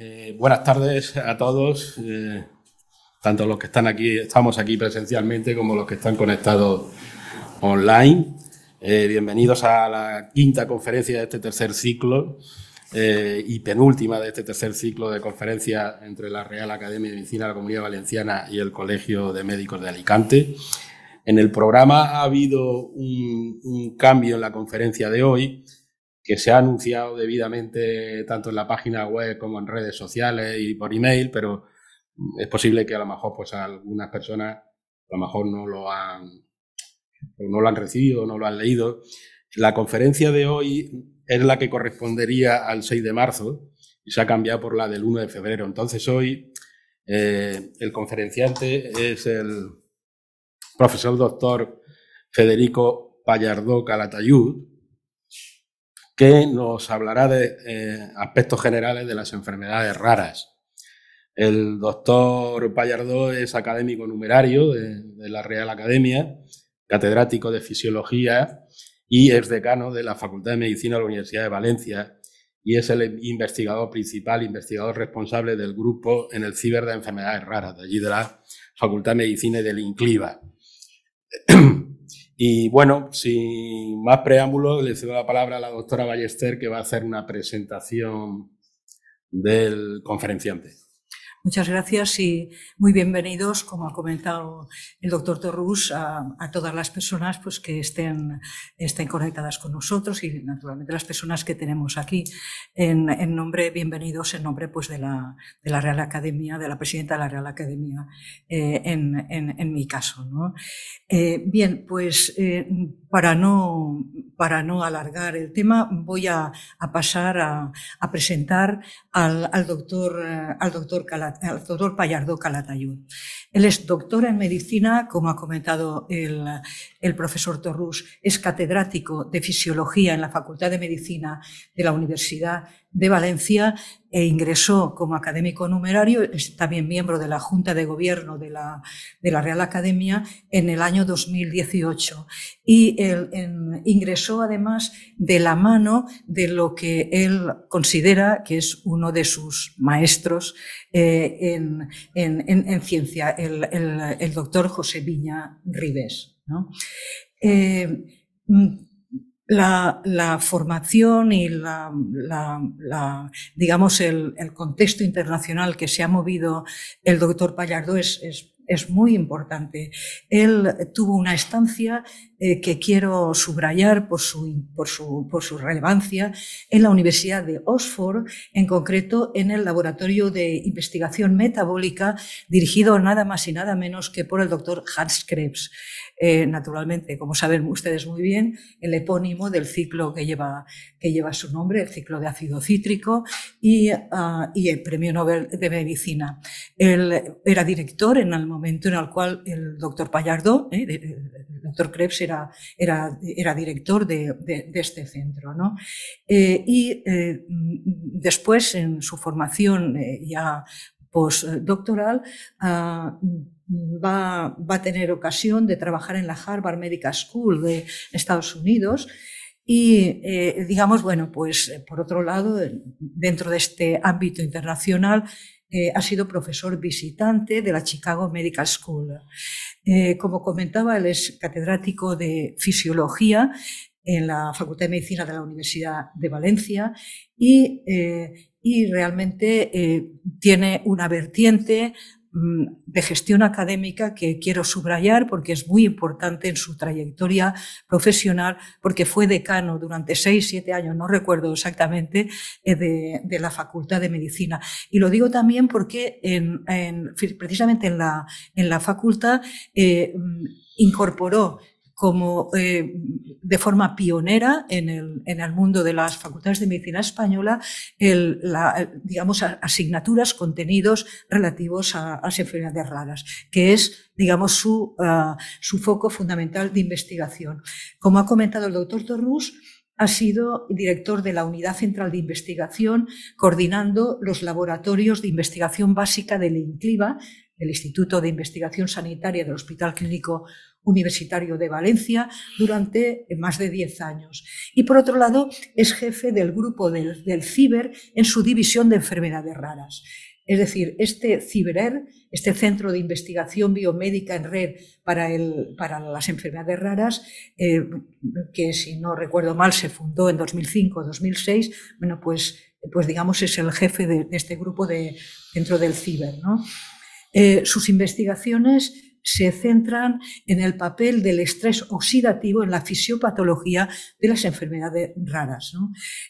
Eh, buenas tardes a todos, eh, tanto los que están aquí, estamos aquí presencialmente, como los que están conectados online. Eh, bienvenidos a la quinta conferencia de este tercer ciclo y penúltima de este tercer ciclo de conferencias entre la Real Academia de Medicina de la Comunidad Valenciana y el Colegio de Médicos de Alicante. En el programa ha habido un cambio en la conferencia de hoy que se ha anunciado debidamente tanto en la página web como en redes sociales y por email, pero es posible que a lo mejor pues algunas personas a lo mejor no lo han no lo han recibido, no lo han leído. La conferencia de hoy es la que correspondería al 6 de marzo y se ha cambiado por la del 1 de febrero. Entonces hoy eh, el conferenciante es el profesor doctor Federico Pallardó Calatayud, que nos hablará de eh, aspectos generales de las enfermedades raras. El doctor Pallardó es académico numerario de, la Real Academia, catedrático de Fisiología y es decano de la Facultad de Medicina de la Universidad de Valencia y es el investigador principal, investigador responsable del grupo en el ciber de enfermedades raras, de allí de la Facultad de Medicina y del INCLIVA. Y bueno, sin más preámbulos, le cedo la palabra a la doctora Ballester, que va a hacer una presentación del conferenciante. Muchas gracias y muy bienvenidos, como ha comentado el doctor Torrús, a, todas las personas pues, que estén, conectadas con nosotros y naturalmente las personas que tenemos aquí. En, nombre, bienvenidos en nombre pues, de, la, Real Academia, de la presidenta de la Real Academia, eh, en, mi caso. Eh, bien, pues eh, para, no, para no alargar el tema, voy a, pasar a, presentar al, doctor, al doctor el doctor Pallardo Calatayud. Él es doctor en medicina, como ha comentado el, profesor Torrús, es catedrático de fisiología en la Facultad de Medicina de la Universidad de Valencia e ingresó como académico numerario, es también miembro de la Junta de Gobierno de la, Real Academia en el año 2018. Y él, ingresó además de la mano de lo que él considera que es uno de sus maestros eh, en, ciencia, el, doctor José Viña Ribes. Eh, la, formación y la, digamos, el, contexto internacional que se ha movido el doctor Pallardo es, muy importante. Él tuvo una estancia eh, que quiero subrayar por su, por su, relevancia en la Universidad de Oxford, en concreto en el Laboratorio de Investigación Metabólica dirigido nada más y nada menos que por el doctor Hans Krebs. Eh, naturalmente, como saben ustedes muy bien, el epónimo del ciclo que lleva, que lleva su nombre, el ciclo de ácido cítrico, y, ah, el premio Nobel de Medicina. Él era director en el momento en el cual el doctor Pallardo, eh, el doctor Krebs, era, era, era director de, este centro. Eh, y después, en su formación ya postdoctoral, ah, va, va a tener ocasión de trabajar en la Harvard Medical School de Estados Unidos. Y eh, digamos, bueno, pues eh, por otro lado, eh, dentro de este ámbito internacional, ha sido profesor visitante de la Chicago Medical School. como comentaba, él es catedrático de fisiología en la Facultad de Medicina de la Universidad de Valencia y, y realmente tiene una vertiente Mm, de gestión académica que quiero subrayar porque es muy importante en su trayectoria profesional, porque fue decano durante seis, siete años, no recuerdo exactamente, eh, de, la Facultad de Medicina. Y lo digo también porque precisamente en la, en la facultad eh, mm, incorporó como eh, de forma pionera en el, en el, mundo de las facultades de medicina española, el, la, digamos, asignaturas, contenidos relativos a, las enfermedades raras, que es, digamos, su, ah, su foco fundamental de investigación. Como ha comentado el doctor Torrus, ha sido director de la Unidad Central de Investigación, coordinando los laboratorios de investigación básica del INCLIVA, del Instituto de Investigación Sanitaria del Hospital Clínico Universitario de Valencia durante más de 10 años. Y por otro lado, es jefe del grupo del, CIBER en su división de enfermedades raras. Es decir, este CIBERER, este Centro de Investigación Biomédica en Red para, las Enfermedades Raras, eh, que si no recuerdo mal se fundó en 2005-2006, bueno, pues, pues digamos es el jefe de, este grupo dentro del CIBER. ¿no? Eh, sus investigaciones se centran en el papel del estrés oxidativo en la fisiopatología de las enfermedades raras.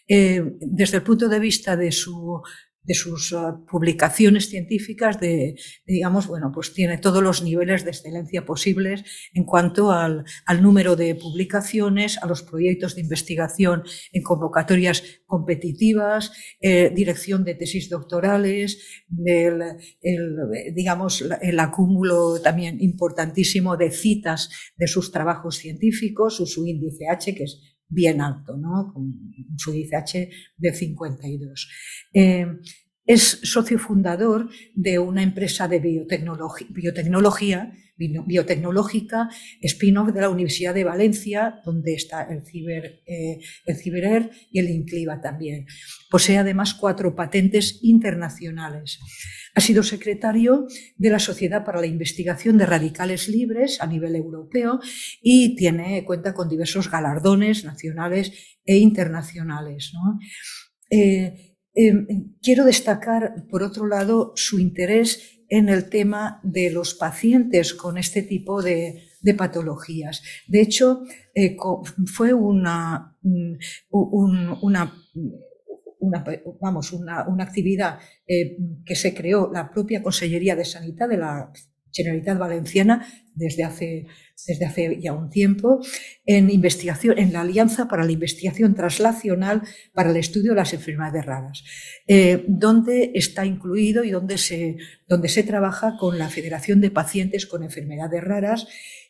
Eh, desde el punto de vista de su de sus eh, publicaciones científicas, de, digamos, bueno, pues tiene todos los niveles de excelencia posibles en cuanto al, número de publicaciones, a los proyectos de investigación en convocatorias competitivas, eh, dirección de tesis doctorales, el, digamos, el acúmulo también importantísimo de citas de sus trabajos científicos, su, su índice H, que es bien alto, ¿no? con su ICH de 52. Eh, es socio fundador de una empresa de biotecnología, biotecnológica, spin-off de la Universidad de Valencia, donde está el, Ciber, eh, CiberER y el INCLIVA también. Posee además cuatro patentes internacionales. Ha sido secretario de la Sociedad para la Investigación de Radicales Libres a nivel europeo y tiene, cuenta con diversos galardones nacionales e internacionales. Eh, Em, quiero destacar, por otro lado, su interés en el tema de los pacientes con este tipo de, patologías. De hecho, eh, fue mm, una, una, vamos, una, actividad eh, que se creó la propia Consellería de Sanidad de la Generalitat Valenciana desde hace, desde hace ya un tiempo, en, investigación, en la Alianza para la Investigación Translacional para el Estudio de las Enfermedades Raras, eh, donde está incluido y se, donde se trabaja con la Federación de Pacientes con Enfermedades Raras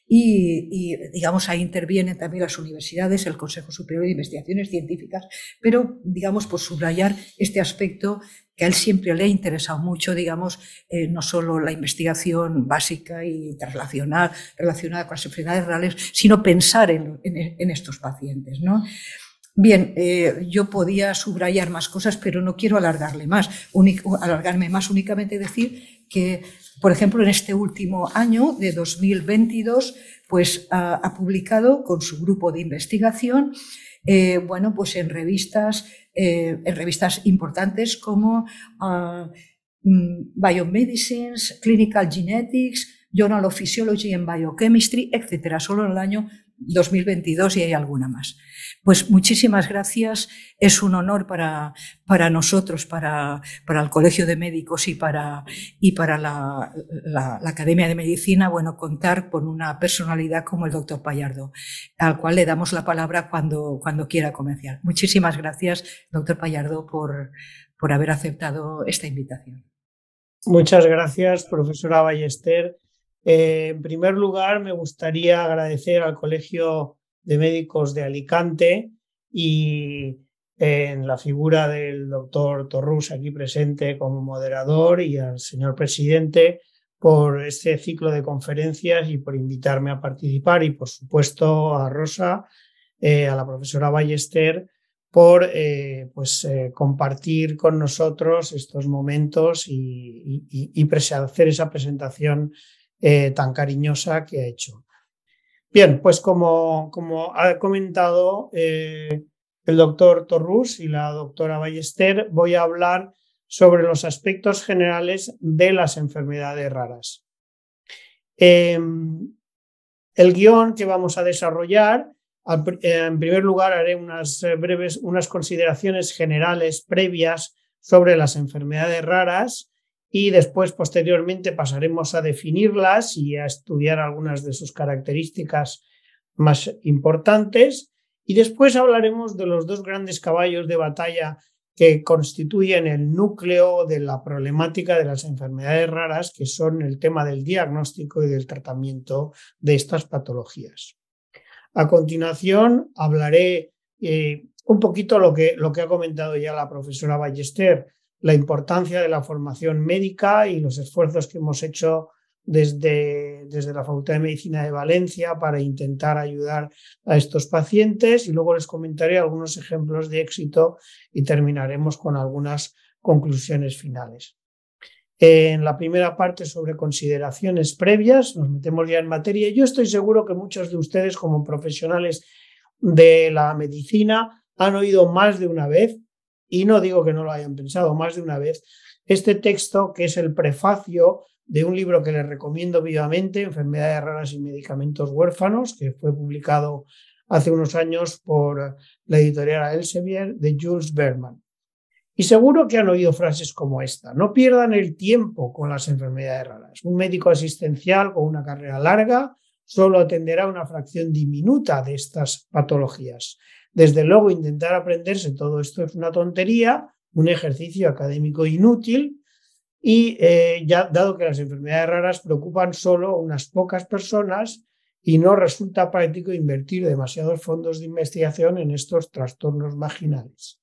y, digamos, ahí intervienen también las universidades, el Consejo Superior de Investigaciones Científicas, pero, digamos, por subrayar este aspecto que a él siempre le ha interesado mucho, digamos, eh, no solo la investigación básica y relacionada, relacionada con las enfermedades reales, sino pensar en, estos pacientes, ¿no? Bien, eh, yo podía subrayar más cosas, pero no quiero alargarle más, alargarme más, únicamente decir que por ejemplo, en este último año de 2022, pues ha, publicado con su grupo de investigación, eh, bueno, pues en revistas, eh, en revistas importantes como ah, mm, Biomedicines, Clinical Genetics, Journal of Physiology and Biochemistry, etcétera. Solo en el año 2022 y hay alguna más. Pues muchísimas gracias. Es un honor para, para nosotros, para, para el Colegio de Médicos y para, y para la, Academia de Medicina, bueno, contar con una personalidad como el doctor Payardo, al cual le damos la palabra cuando, cuando quiera comenzar. Muchísimas gracias, doctor Payardo, por, por haber aceptado esta invitación. Muchas gracias, profesora Ballester. Eh, en primer lugar, me gustaría agradecer al Colegio de Médicos de Alicante y en la figura del doctor Torrus aquí presente como moderador y al señor presidente por este ciclo de conferencias y por invitarme a participar y por supuesto a Rosa, eh, a la profesora Ballester por eh, pues, eh, compartir con nosotros estos momentos y, y hacer esa presentación tan cariñosa que ha hecho. Bien, pues como, ha comentado eh, el doctor Torrus y la doctora Ballester, voy a hablar sobre los aspectos generales de las enfermedades raras. Em, el guión que vamos a desarrollar, eh, en primer lugar, haré unas eh, breves unas consideraciones generales previas sobre las enfermedades raras y después posteriormente pasaremos a definirlas y a estudiar algunas de sus características más importantes y después hablaremos de los dos grandes caballos de batalla que constituyen el núcleo de la problemática de las enfermedades raras, que son el tema del diagnóstico y del tratamiento de estas patologías. A continuación hablaré eh, un poquito lo lo que ha comentado ya la profesora Ballester, la importancia de la formación médica y los esfuerzos que hemos hecho desde, desde la Facultad de Medicina de Valencia para intentar ayudar a estos pacientes y luego les comentaré algunos ejemplos de éxito y terminaremos con algunas conclusiones finales. En la primera parte sobre consideraciones previas, nos metemos ya en materia. Yo estoy seguro que muchos de ustedes como profesionales de la medicina han oído más de una vez y no digo que no lo hayan pensado más de una vez, este texto que es el prefacio de un libro que les recomiendo vivamente, Enfermedades raras y medicamentos huérfanos, que fue publicado hace unos años por la editorial Elsevier de Jules Berman. Y seguro que han oído frases como esta, no pierdan el tiempo con las enfermedades raras. Un médico asistencial con una carrera larga solo atenderá una fracción diminuta de estas patologías. Desde luego, intentar aprenderse todo esto es una tontería, un ejercicio académico inútil y eh, ya dado que las enfermedades raras preocupan solo a unas pocas personas y no resulta práctico invertir demasiados fondos de investigación en estos trastornos marginales.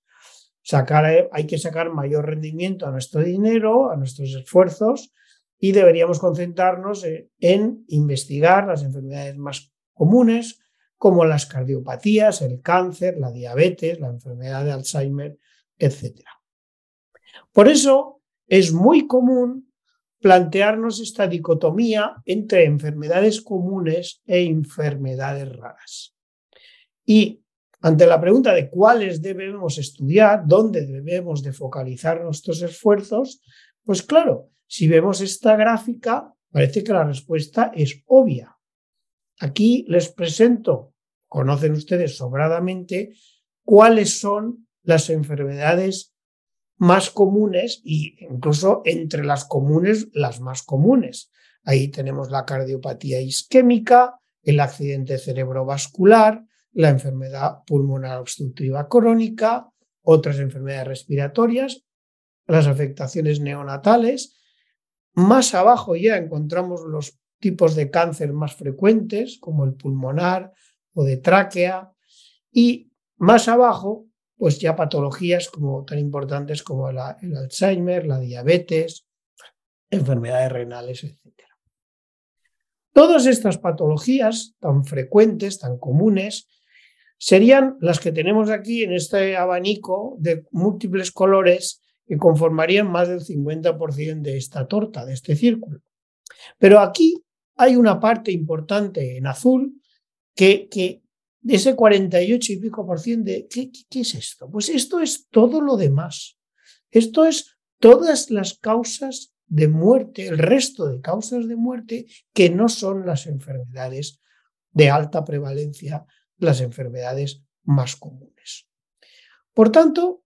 Eh, hay que sacar mayor rendimiento a nuestro dinero, a nuestros esfuerzos y deberíamos concentrarnos eh, en investigar las enfermedades más comunes, como las cardiopatías, el cáncer, la diabetes, la enfermedad de Alzheimer, etc. Por eso es muy común plantearnos esta dicotomía entre enfermedades comunes e enfermedades raras. Y ante la pregunta de cuáles debemos estudiar, dónde debemos de focalizar nuestros esfuerzos, pues claro, si vemos esta gráfica, parece que la respuesta es obvia. Aquí les presento, conocen ustedes sobradamente, cuáles son las enfermedades más comunes e incluso entre las comunes las más comunes. Ahí tenemos la cardiopatía isquémica, el accidente cerebrovascular, la enfermedad pulmonar obstructiva crónica, otras enfermedades respiratorias, las afectaciones neonatales. Más abajo ya encontramos los tipos de cáncer más frecuentes, como el pulmonar o de tráquea, y más abajo, pues ya patologías como, tan importantes como el Alzheimer, la diabetes, enfermedades renales, etc. Todas estas patologías tan frecuentes, tan comunes, serían las que tenemos aquí en este abanico de múltiples colores que conformarían más del 50% de esta torta, de este círculo. Pero aquí hay una parte importante en azul que, de ese 48 y pico por ciento de, qué es esto? Pues esto es todo lo demás. Esto es todas las causas de muerte, el resto de causas de muerte que no son las enfermedades de alta prevalencia, las enfermedades más comunes. Por tanto,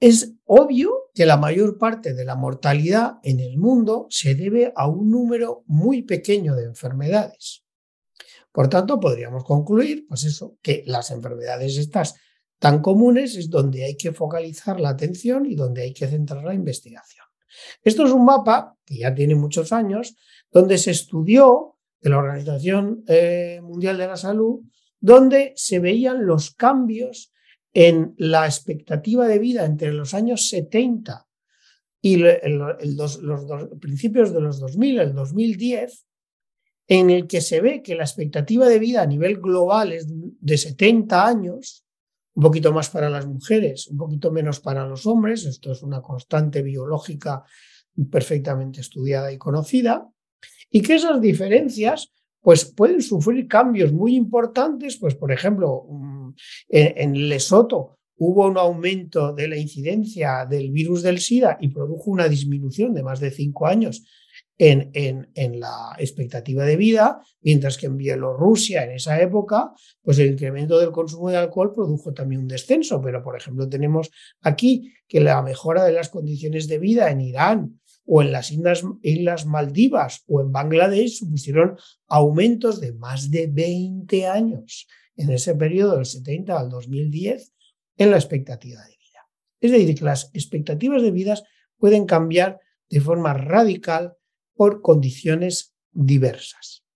es obvio que la mayor parte de la mortalidad en el mundo se debe a un número muy pequeño de enfermedades. Por tanto, podríamos concluir, pues eso, que las enfermedades estas tan comunes es donde hay que focalizar la atención y donde hay que centrar la investigación. Esto es un mapa que ya tiene muchos años, donde se estudió de la Organización eh, Mundial de la Salud, donde se veían los cambios en la expectativa de vida entre los años 70 y los dos, principios de los 2000, el 2010, en el que se ve que la expectativa de vida a nivel global es de 70 años, un poquito más para las mujeres, un poquito menos para los hombres, esto es una constante biológica perfectamente estudiada y conocida, y que esas diferencias pues pueden sufrir cambios muy importantes, pues por ejemplo, en, Lesoto hubo un aumento de la incidencia del virus del SIDA y produjo una disminución de más de cinco años en, la expectativa de vida, mientras que en Bielorrusia, en esa época, pues el incremento del consumo de alcohol produjo también un descenso. Pero, por ejemplo, tenemos aquí que la mejora de las condiciones de vida en Irán o en las Islas Maldivas o en Bangladesh supusieron aumentos de más de 20 años en ese periodo del 70 al 2010 en la expectativa de vida. Es decir, que las expectativas de vidas pueden cambiar de forma radical por condiciones diversas.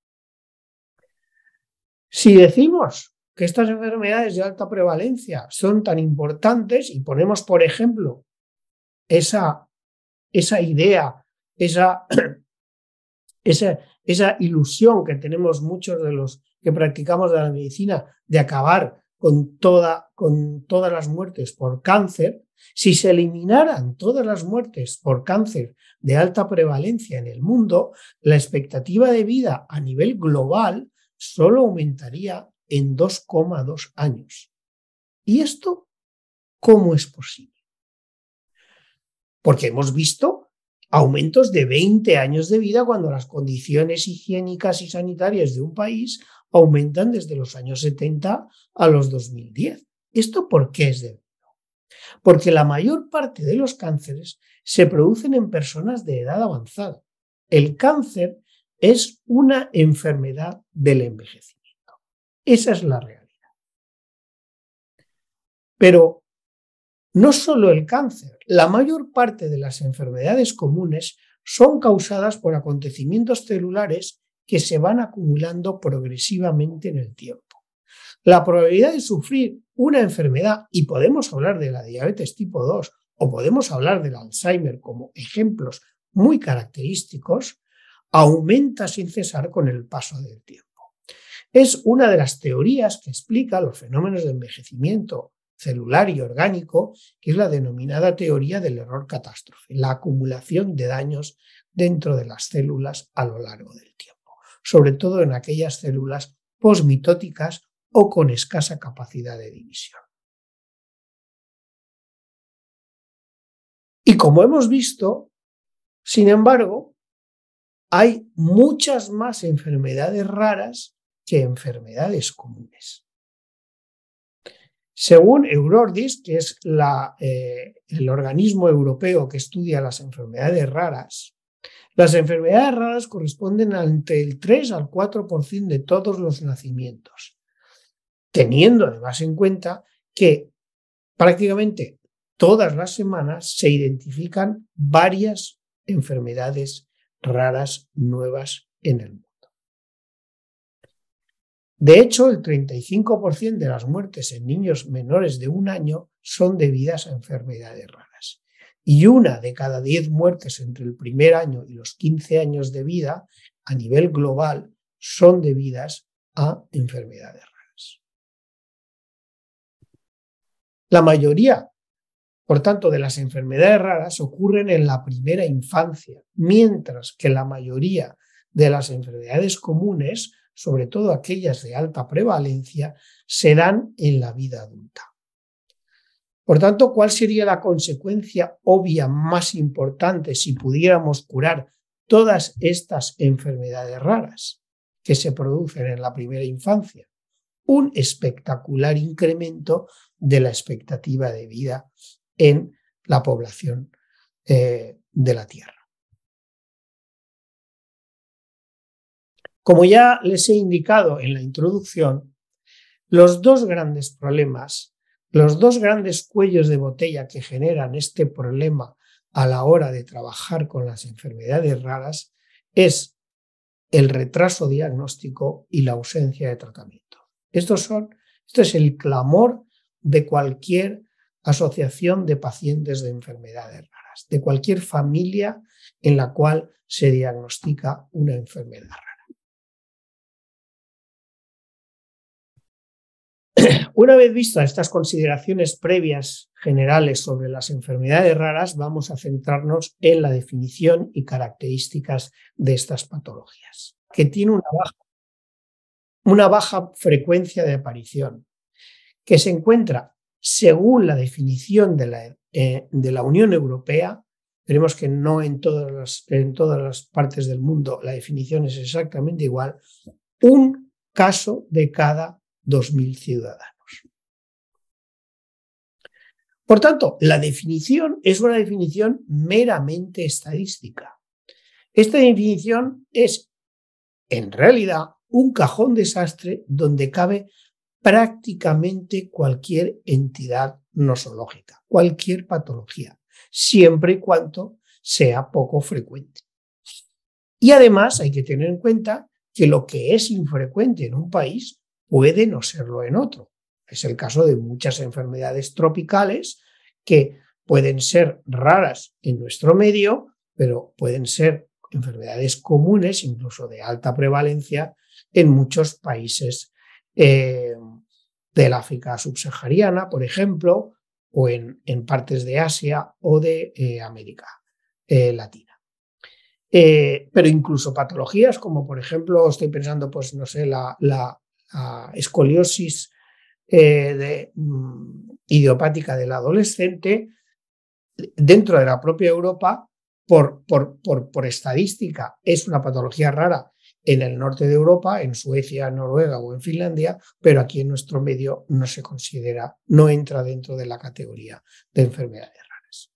Si decimos que estas enfermedades de alta prevalencia son tan importantes y ponemos, por ejemplo, esa, idea, esa, esa ilusión que tenemos muchos de los que practicamos de la medicina de acabar con, con todas las muertes por cáncer, si se eliminaran todas las muertes por cáncer de alta prevalencia en el mundo, la expectativa de vida a nivel global solo aumentaría en 2,2 años. ¿Y esto cómo es posible? Porque hemos visto aumentos de 20 años de vida cuando las condiciones higiénicas y sanitarias de un país aumentan desde los años 70 a los 2010. ¿Esto por qué es debido? Porque la mayor parte de los cánceres se producen en personas de edad avanzada. El cáncer es una enfermedad del envejecimiento. Esa es la realidad. Pero no solo el cáncer, la mayor parte de las enfermedades comunes son causadas por acontecimientos celulares que se van acumulando progresivamente en el tiempo. La probabilidad de sufrir una enfermedad, y podemos hablar de la diabetes tipo 2 o podemos hablar del Alzheimer como ejemplos muy característicos, aumenta sin cesar con el paso del tiempo. Es una de las teorías que explica los fenómenos de envejecimiento celular y orgánico, que es la denominada teoría del error catástrofe, la acumulación de daños dentro de las células a lo largo del tiempo sobre todo en aquellas células posmitóticas o con escasa capacidad de división. Y como hemos visto, sin embargo, hay muchas más enfermedades raras que enfermedades comunes. Según Eurordis, que es eh, el organismo europeo que estudia las enfermedades raras, las enfermedades raras corresponden ante el 3 al 4% de todos los nacimientos, teniendo además en cuenta que prácticamente todas las semanas se identifican varias enfermedades raras nuevas en el mundo. De hecho, el 35% de las muertes en niños menores de un año son debidas a enfermedades raras y una de cada diez muertes entre el primer año y los 15 años de vida a nivel global son debidas a enfermedades raras. La mayoría, por tanto, de las enfermedades raras ocurren en la primera infancia, mientras que la mayoría de las enfermedades comunes, sobre todo aquellas de alta prevalencia, se dan en la vida adulta. Por tanto, ¿cuál sería la consecuencia obvia más importante si pudiéramos curar todas estas enfermedades raras que se producen en la primera infancia? Un espectacular incremento de la expectativa de vida en la población eh, de la Tierra. Como ya les he indicado en la introducción, los dos grandes problemas los dos grandes cuellos de botella que generan este problema a la hora de trabajar con las enfermedades raras es el retraso diagnóstico y la ausencia de tratamiento. Estos son, esto es el clamor de cualquier asociación de pacientes de enfermedades raras, de cualquier familia en la cual se diagnostica una enfermedad rara. Una vez vistas estas consideraciones previas generales sobre las enfermedades raras, vamos a centrarnos en la definición y características de estas patologías, que tiene una baja, frecuencia de aparición, que se encuentra, según la definición eh, de la, Unión Europea, veremos que no en todas, las, en todas las partes del mundo la definición es exactamente igual, un caso de cada 2.000 ciudadanos. Por tanto, la definición es una definición meramente estadística. Esta definición es, en realidad, un cajón desastre donde cabe prácticamente cualquier entidad nosológica, cualquier patología, siempre y cuando sea poco frecuente. Y además hay que tener en cuenta que lo que es infrecuente en un país puede no serlo en otro. Es el caso de muchas enfermedades tropicales que pueden ser raras en nuestro medio, pero pueden ser enfermedades comunes, incluso de alta prevalencia, en muchos países eh, del África subsahariana, por ejemplo, o en, partes de Asia o de eh, América eh, Latina. pero incluso patologías como, por ejemplo, estoy pensando, pues, no sé, la a escoliosis eh, de, mm, idiopática del adolescente dentro de la propia Europa por, por, estadística. Es una patología rara en el norte de Europa, en Suecia, Noruega o en Finlandia, pero aquí en nuestro medio no se considera, no entra dentro de la categoría de enfermedades raras.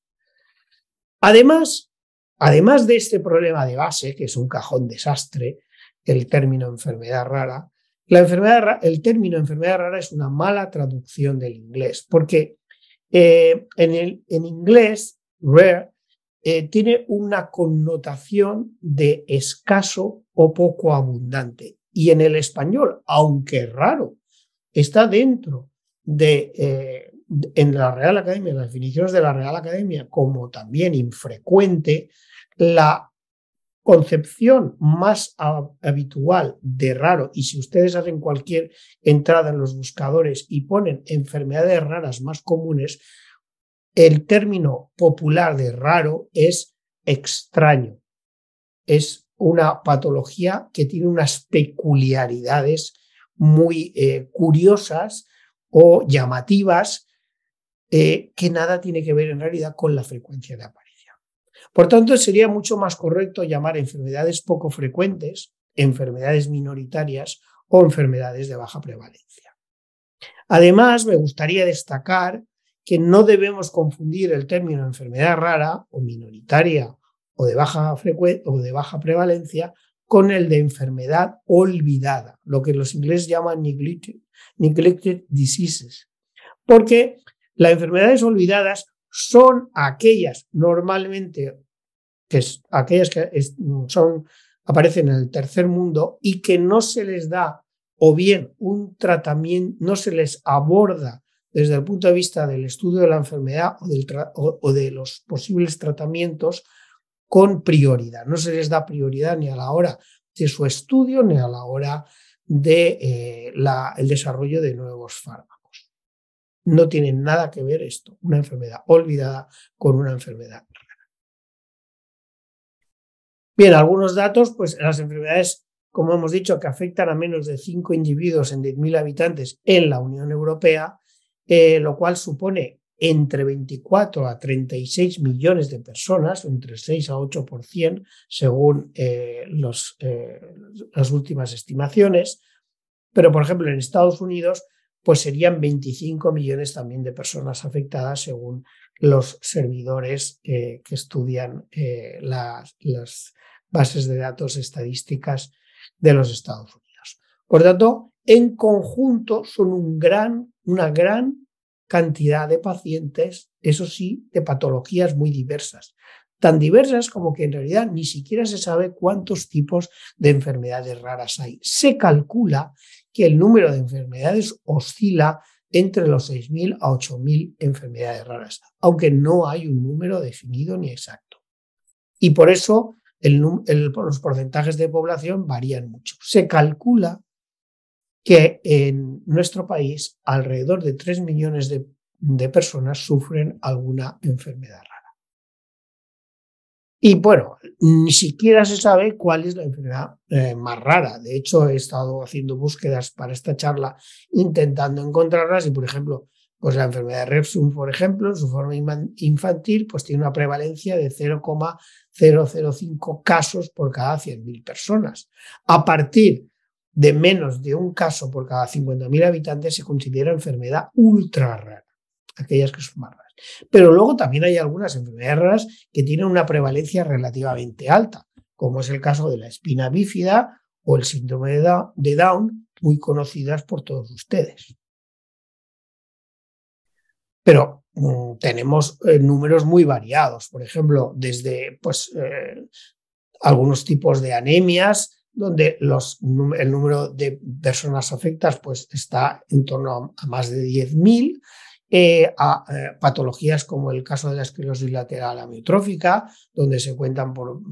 Además, además de este problema de base, que es un cajón desastre, el término enfermedad rara, enfermedad, el término enfermedad rara es una mala traducción del inglés, porque eh, en, el, en inglés, rare, eh, tiene una connotación de escaso o poco abundante. Y en el español, aunque raro, está dentro de, eh, en la Real Academia, las definiciones de la Real Academia, como también infrecuente, la concepción más habitual de raro, y si ustedes hacen cualquier entrada en los buscadores y ponen enfermedades raras más comunes, el término popular de raro es extraño. Es una patología que tiene unas peculiaridades muy eh, curiosas o llamativas eh, que nada tiene que ver en realidad con la frecuencia de aparición. Por tanto, sería mucho más correcto llamar enfermedades poco frecuentes, enfermedades minoritarias o enfermedades de baja prevalencia. Además, me gustaría destacar que no debemos confundir el término enfermedad rara o minoritaria o de baja, o de baja prevalencia con el de enfermedad olvidada, lo que los ingleses llaman neglected diseases, porque las enfermedades olvidadas son aquellas normalmente que aquellas que son aparecen en el tercer mundo y que no se les da o bien un tratamiento, no se les aborda desde el punto de vista del estudio de la enfermedad o, de los posibles tratamientos con prioridad. No se les da prioridad ni a la hora de su estudio ni a la hora del de, eh, el desarrollo de nuevos fármacos. No tiene nada que ver esto, una enfermedad olvidada con una enfermedad rara. Bien, algunos datos, pues las enfermedades, como hemos dicho, que afectan a menos de 5 individuos en 10.000 habitantes en la Unión Europea, eh, lo cual supone entre 24 a 36 millones de personas, entre 6 a 8% según eh, los, eh, las últimas estimaciones. Pero, por ejemplo, en Estados Unidos pues serían 25 millones también de personas afectadas según los servidores que estudian eh, las, bases de datos estadísticas de los Estados Unidos. Por tanto, en conjunto son una gran cantidad de pacientes, eso sí, de patologías muy diversas, tan diversas como que en realidad ni siquiera se sabe cuántos tipos de enfermedades raras hay. Se calcula que el número de enfermedades oscila entre los 6.000 a 8.000 enfermedades raras, aunque no hay un número definido ni exacto. Y por eso los porcentajes de población varían mucho. Se calcula que en nuestro país alrededor de 3 millones de, de personas sufren alguna enfermedad rara. Y bueno, ni siquiera se sabe cuál es la enfermedad eh, más rara. De hecho, he estado haciendo búsquedas para esta charla intentando encontrarlas y, por ejemplo, pues la enfermedad de Repsum, por ejemplo, en su forma infantil, pues tiene una prevalencia de 0,005 casos por cada 100.000 personas. A partir de menos de un caso por cada 50.000 habitantes se considera enfermedad ultra rara, aquellas que son más raras. Pero luego también hay algunas enfermedades que tienen una prevalencia relativamente alta, como es el caso de la espina bífida o el síndrome de Down, muy conocidas por todos ustedes. Pero mm, tenemos eh, números muy variados, por ejemplo, desde pues, eh, algunos tipos de anemias, donde el número de personas afectadas pues, está en torno a más de 10.000, eh, a eh, patologías como el caso de la esclerosis lateral amiotrófica, donde se cuentan por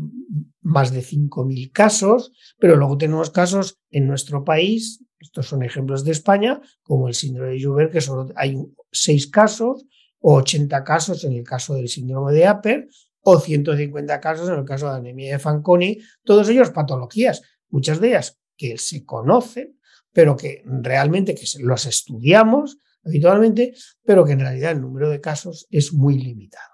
más de 5.000 casos, pero luego tenemos casos en nuestro país, estos son ejemplos de España, como el síndrome de Joubert, que solo hay 6 casos, o 80 casos en el caso del síndrome de Aper, o 150 casos en el caso de la anemia de Fanconi, todos ellos patologías, muchas de ellas que se conocen, pero que realmente que los estudiamos habitualmente, pero que en realidad el número de casos es muy limitado.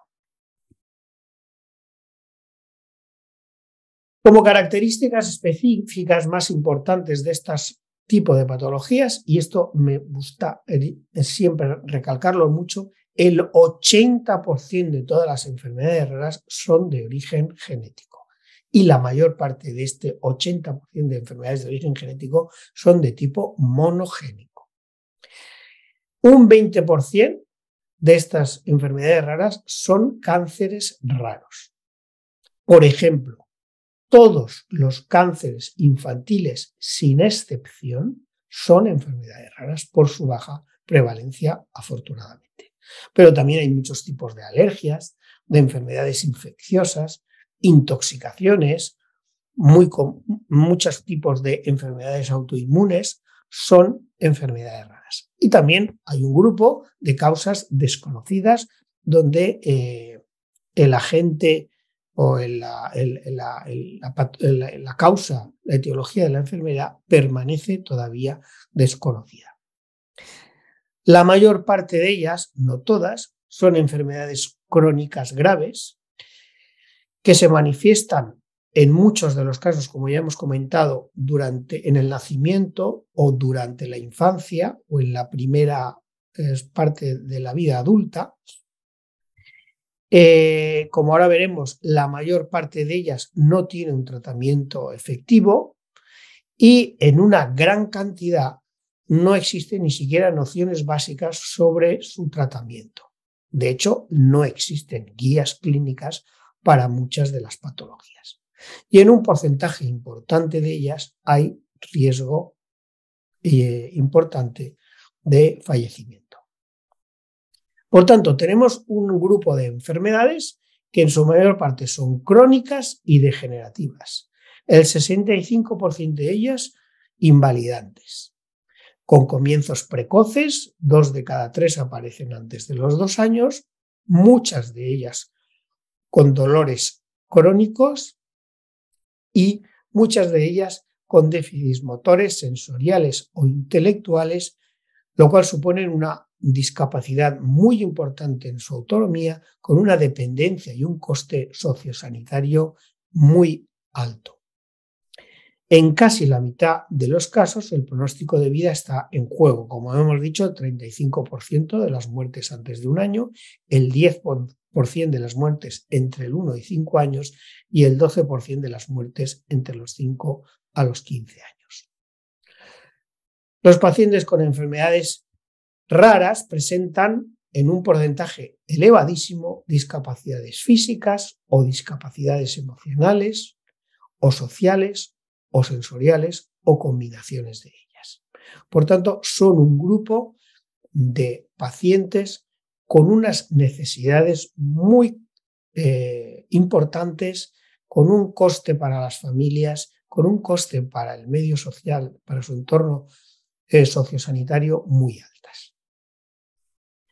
Como características específicas más importantes de este tipo de patologías, y esto me gusta eh, siempre recalcarlo mucho, el 80% de todas las enfermedades raras son de origen genético. Y la mayor parte de este 80% de enfermedades de origen genético son de tipo monogénico. Un 20% de estas enfermedades raras son cánceres raros. Por ejemplo, todos los cánceres infantiles, sin excepción, son enfermedades raras por su baja prevalencia, afortunadamente. Pero también hay muchos tipos de alergias, de enfermedades infecciosas, intoxicaciones, muy muchos tipos de enfermedades autoinmunes son enfermedades raras. Y también hay un grupo de causas desconocidas donde eh, el agente o la, la causa, la etiología de la enfermedad permanece todavía desconocida. La mayor parte de ellas, no todas, son enfermedades crónicas graves que se manifiestan en muchos de los casos, como ya hemos comentado, durante, en el nacimiento o durante la infancia o en la primera eh, parte de la vida adulta. Eh, como ahora veremos, la mayor parte de ellas no tiene un tratamiento efectivo y en una gran cantidad no existen ni siquiera nociones básicas sobre su tratamiento. De hecho, no existen guías clínicas para muchas de las patologías. Y en un porcentaje importante de ellas hay riesgo eh, importante de fallecimiento. Por tanto, tenemos un grupo de enfermedades que en su mayor parte son crónicas y degenerativas. El 65% de ellas invalidantes. Con comienzos precoces, dos de cada tres aparecen antes de los dos años, muchas de ellas con dolores crónicos y muchas de ellas con déficits motores, sensoriales o intelectuales, lo cual supone una discapacidad muy importante en su autonomía, con una dependencia y un coste sociosanitario muy alto. En casi la mitad de los casos, el pronóstico de vida está en juego. Como hemos dicho, el 35% de las muertes antes de un año, el 10% de las muertes entre el 1 y 5 años y el 12% de las muertes entre los 5 a los 15 años. Los pacientes con enfermedades raras presentan en un porcentaje elevadísimo discapacidades físicas o discapacidades emocionales o sociales o sensoriales o combinaciones de ellas. Por tanto, son un grupo de pacientes con unas necesidades muy eh, importantes, con un coste para las familias, con un coste para el medio social, para su entorno eh, sociosanitario muy altas.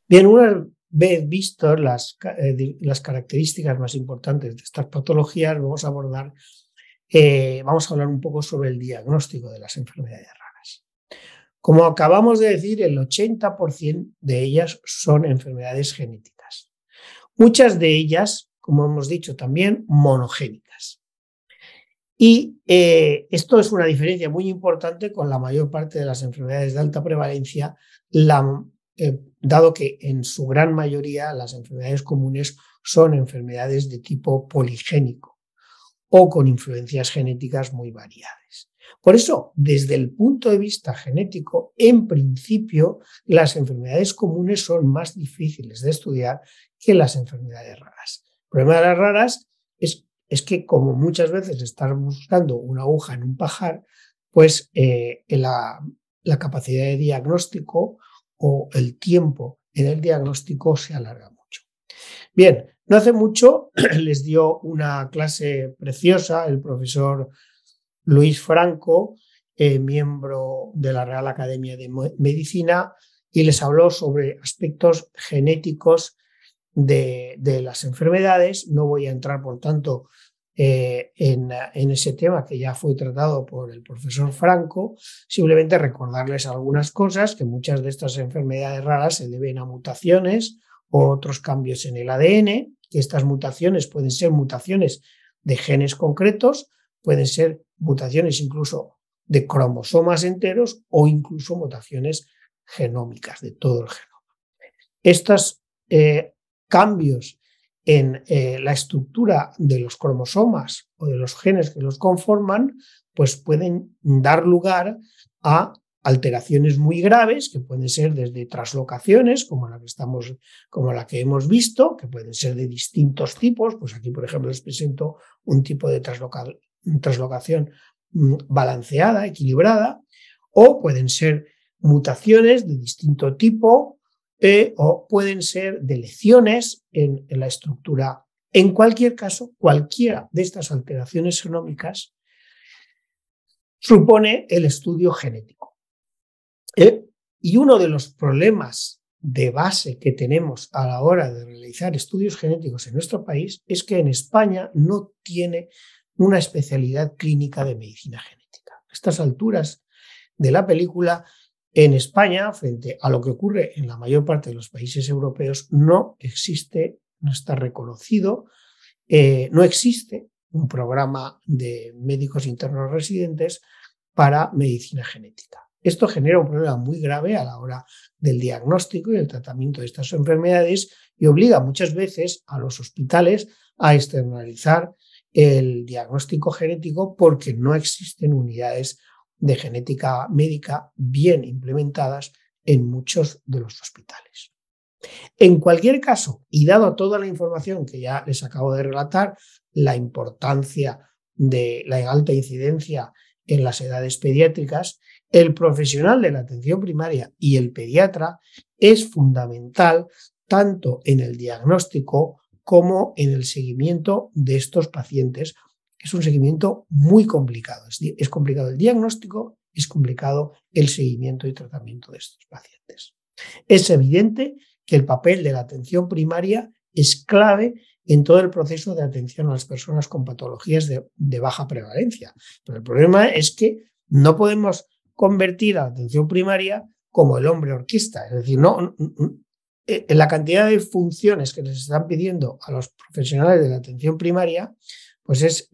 Bien, una vez visto las, eh, las, características más importantes de estas patologías, vamos a abordar, vamos a hablar un poco sobre el diagnóstico de las enfermedades raras. Como acabamos de decir, el 80% de ellas son enfermedades genéticas. Muchas de ellas, como hemos dicho también, monogénicas. Y eh, esto es una diferencia muy importante con la mayor parte de las enfermedades de alta prevalencia, eh, dado que en su gran mayoría las enfermedades comunes son enfermedades de tipo poligénico o con influencias genéticas muy variadas. Por eso, desde el punto de vista genético, en principio, las enfermedades comunes son más difíciles de estudiar que las enfermedades raras. El problema de las raras es, que, como muchas veces estamos buscando una aguja en un pajar, pues eh, la capacidad de diagnóstico o el tiempo en el diagnóstico se alarga mucho. Bien, no hace mucho les dio una clase preciosa el profesor Luis Franco, eh, miembro de la Real Academia de Medicina, y les habló sobre aspectos genéticos de, las enfermedades. No voy a entrar, por tanto, eh, en, en, ese tema que ya fue tratado por el profesor Franco, simplemente recordarles algunas cosas, que muchas de estas enfermedades raras se deben a mutaciones o otros cambios en el ADN, que estas mutaciones pueden ser mutaciones de genes concretos pueden ser mutaciones incluso de cromosomas enteros o incluso mutaciones genómicas de todo el genoma. Estos eh, cambios en eh, la estructura de los cromosomas o de los genes que los conforman, pues pueden dar lugar a alteraciones muy graves, que pueden ser desde traslocaciones, como la que, estamos, como la que hemos visto, que pueden ser de distintos tipos. Pues aquí, por ejemplo, les presento un tipo de trasloca traslocación mm, balanceada, equilibrada, o pueden ser mutaciones de distinto tipo eh, o pueden ser de en, la estructura. En cualquier caso, cualquiera de estas alteraciones genómicas supone el estudio genético. Eh, y uno de los problemas de base que tenemos a la hora de realizar estudios genéticos en nuestro país es que en España no tiene una especialidad clínica de medicina genética. A estas alturas de la película, en España, frente a lo que ocurre en la mayor parte de los países europeos, no existe, no está reconocido, eh, no existe un programa de médicos internos residentes para medicina genética. Esto genera un problema muy grave a la hora del diagnóstico y el tratamiento de estas enfermedades y obliga muchas veces a los hospitales a externalizar el diagnóstico genético porque no existen unidades de genética médica bien implementadas en muchos de los hospitales. En cualquier caso, y dado toda la información que ya les acabo de relatar, la importancia de la alta incidencia en las edades pediátricas, el profesional de la atención primaria y el pediatra es fundamental tanto en el diagnóstico como en el seguimiento de estos pacientes. Es un seguimiento muy complicado. Es, complicado el diagnóstico, es complicado el seguimiento y tratamiento de estos pacientes. Es evidente que el papel de la atención primaria es clave en todo el proceso de atención a las personas con patologías de, baja prevalencia. Pero el problema es que no podemos convertir a la atención primaria como el hombre orquista. Es decir, no, eh, la cantidad de funciones que les están pidiendo a los profesionales de la atención primaria, pues es,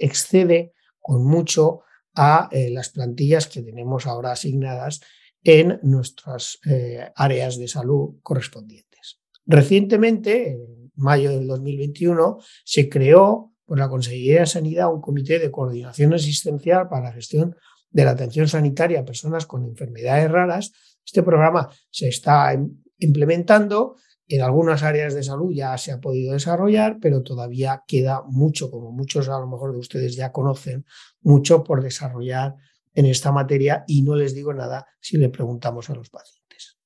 excede con mucho a eh, las plantillas que tenemos ahora asignadas en nuestras eh, áreas de salud correspondientes. Recientemente, en mayo del 2021, se creó por la Consejería de Sanidad un comité de coordinación asistencial para la gestión de la atención sanitaria a personas con enfermedades raras. Este programa se está implementando. En algunas áreas de salud ya se ha podido desarrollar, pero todavía queda mucho, como muchos a lo mejor de ustedes ya conocen, mucho por desarrollar en esta materia y no les digo nada si le preguntamos a los pacientes.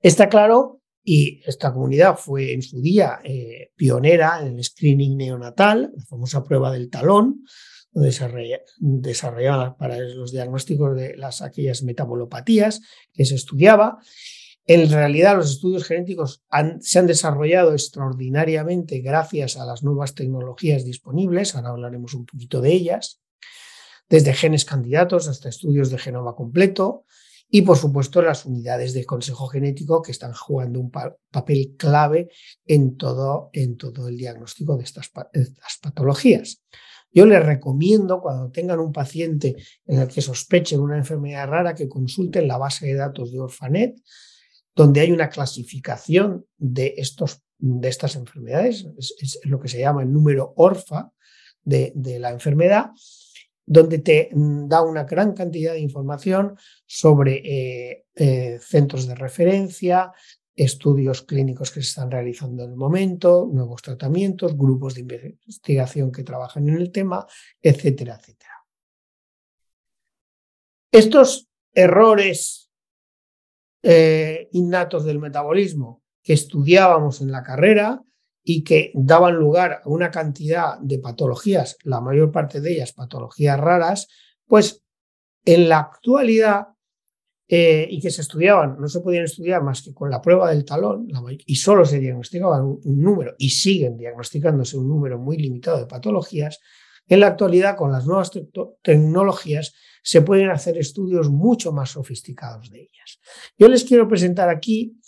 Está claro, y esta comunidad fue en su día eh, pionera en el screening neonatal, la famosa prueba del talón, donde se desarrollaban para los diagnósticos de las, aquellas metabolopatías que se estudiaba en realidad, los estudios genéticos se han desarrollado extraordinariamente gracias a las nuevas tecnologías disponibles, ahora hablaremos un poquito de ellas, desde genes candidatos hasta estudios de genoma completo y, por supuesto, las unidades de consejo genético que están jugando un papel clave en todo, el diagnóstico de estas, patologías. Yo les recomiendo cuando tengan un paciente en el que sospechen una enfermedad rara que consulten la base de datos de Orfanet, donde hay una clasificación de, estos, de estas enfermedades, es, lo que se llama el número ORFA de, la enfermedad, donde te mm, da una gran cantidad de información sobre eh, eh, centros de referencia, estudios clínicos que se están realizando en el momento, nuevos tratamientos, grupos de investigación que trabajan en el tema, etcétera, etcétera. Estos errores eh, innatos del metabolismo que estudiábamos en la carrera y que daban lugar a una cantidad de patologías, la mayor parte de ellas patologías raras, pues en la actualidad eh, y que se estudiaban, no se podían estudiar más que con la prueba del talón y solo se diagnosticaba un, número y siguen diagnosticándose un número muy limitado de patologías, en la actualidad con las nuevas tecnologías se pueden hacer estudios mucho más sofisticados de ellas. Yo les quiero presentar aquí,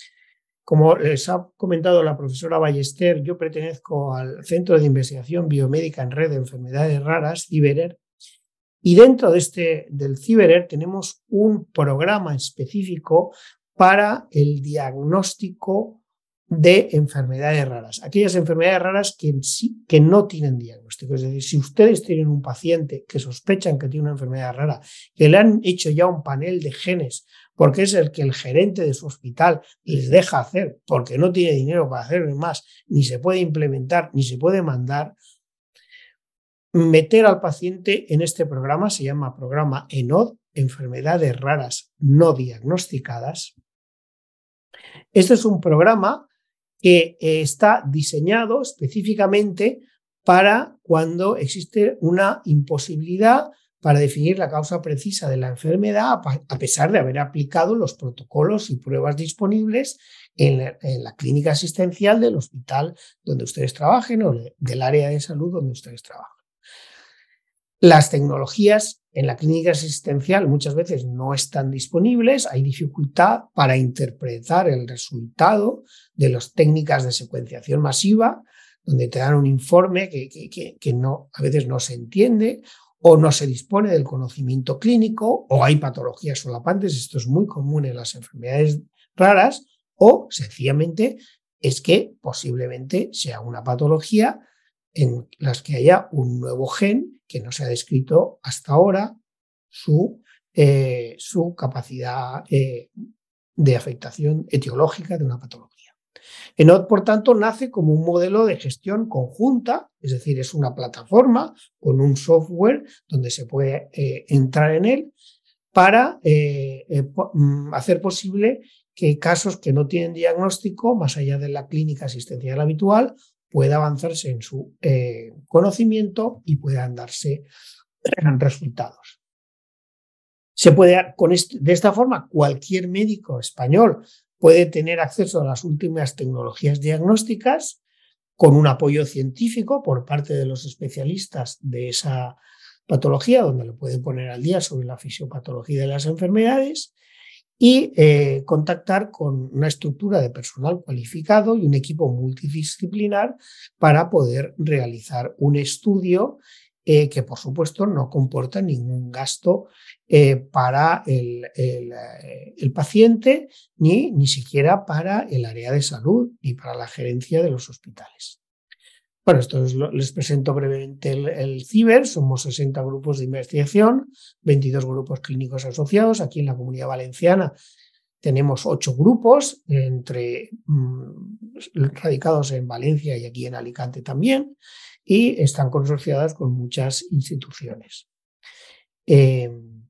como les ha comentado la profesora Ballester, yo pertenezco al Centro de Investigación Biomédica en Red de Enfermedades Raras, CIBERER, y dentro de este, del CIBERER tenemos un programa específico para el diagnóstico de enfermedades raras. Aquellas enfermedades raras que, que no tienen diagnóstico. Es decir, si ustedes tienen un paciente que sospechan que tiene una enfermedad rara, que le han hecho ya un panel de genes, porque es el que el gerente de su hospital les deja hacer, porque no tiene dinero para hacer más, ni se puede implementar, ni se puede mandar, meter al paciente en este programa, se llama programa ENOD, enfermedades raras no diagnosticadas. Este es un programa que eh, está diseñado específicamente para cuando existe una imposibilidad para definir la causa precisa de la enfermedad, a pesar de haber aplicado los protocolos y pruebas disponibles en la, clínica asistencial del hospital donde ustedes trabajen o del área de salud donde ustedes trabajan. Las tecnologías en la clínica asistencial muchas veces no están disponibles, hay dificultad para interpretar el resultado de las técnicas de secuenciación masiva, donde te dan un informe que, que, no, a veces no se entiende o no se dispone del conocimiento clínico o hay patologías solapantes, esto es muy común en las enfermedades raras, o sencillamente es que posiblemente sea una patología en las que haya un nuevo gen que no se ha descrito hasta ahora su, eh, capacidad eh, de afectación etiológica de una patología. ENOD, por tanto, nace como un modelo de gestión conjunta, es decir, es una plataforma con un software donde se puede eh, entrar en él para mm, hacer posible que casos que no tienen diagnóstico, más allá de la clínica asistencial habitual, pueda avanzarse en su eh, conocimiento y puedan darse resultados. Se puede, con de esta forma, cualquier médico español puede tener acceso a las últimas tecnologías diagnósticas con un apoyo científico por parte de los especialistas de esa patología, donde lo pueden poner al día sobre la fisiopatología de las enfermedades y eh, contactar con una estructura de personal cualificado y un equipo multidisciplinar para poder realizar un estudio eh, que por supuesto no comporta ningún gasto eh, para el, el, paciente, ni, ni siquiera para el área de salud, ni para la gerencia de los hospitales. Bueno, esto les presento brevemente el, CIBER. Somos 60 grupos de investigación, 22 grupos clínicos asociados. Aquí en la comunidad valenciana tenemos 8 grupos, entre mm, radicados en Valencia y aquí en Alicante también, y están consorciadas con muchas instituciones. Em,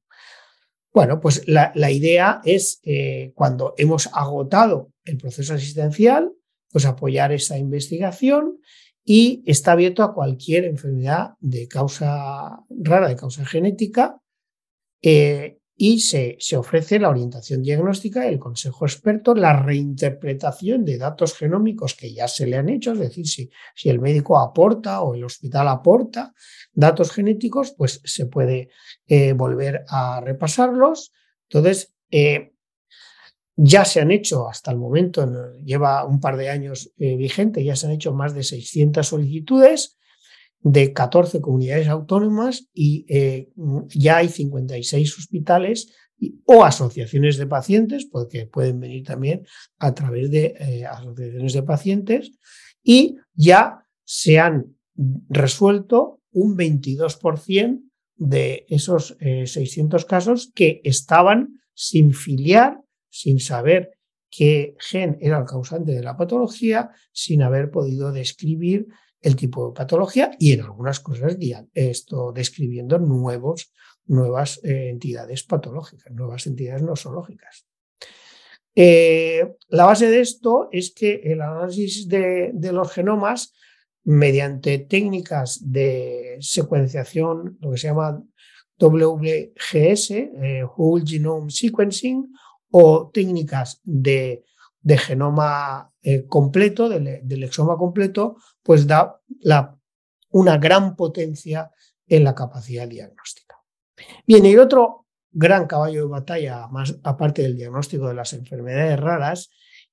bueno, pues la, idea es eh, cuando hemos agotado el proceso asistencial, pues apoyar esa investigación y está abierto a cualquier enfermedad de causa rara, de causa genética, eh, y se, ofrece la orientación diagnóstica, el consejo experto, la reinterpretación de datos genómicos que ya se le han hecho, es decir, si, si el médico aporta o el hospital aporta datos genéticos, pues se puede eh, volver a repasarlos. Entonces, eh, ya se han hecho hasta el momento, lleva un par de años eh, vigente, ya se han hecho más de 600 solicitudes de 14 comunidades autónomas y eh, ya hay 56 hospitales o asociaciones de pacientes, porque pueden venir también a través de eh, asociaciones de pacientes, y ya se han resuelto un 22% de esos 600 casos que estaban sin filiar sin saber qué gen era el causante de la patología, sin haber podido describir el tipo de patología y en algunas cosas esto describiendo nuevos, nuevas eh, entidades patológicas, nuevas entidades nosológicas. Eh, la base de esto es que el análisis de, los genomas mediante técnicas de secuenciación, lo que se llama WGS, eh, Whole Genome Sequencing, o técnicas de, genoma eh, completo, del, exoma completo, pues da una gran potencia en la capacidad diagnóstica. Bien, y otro gran caballo de batalla, más aparte del diagnóstico de las enfermedades raras,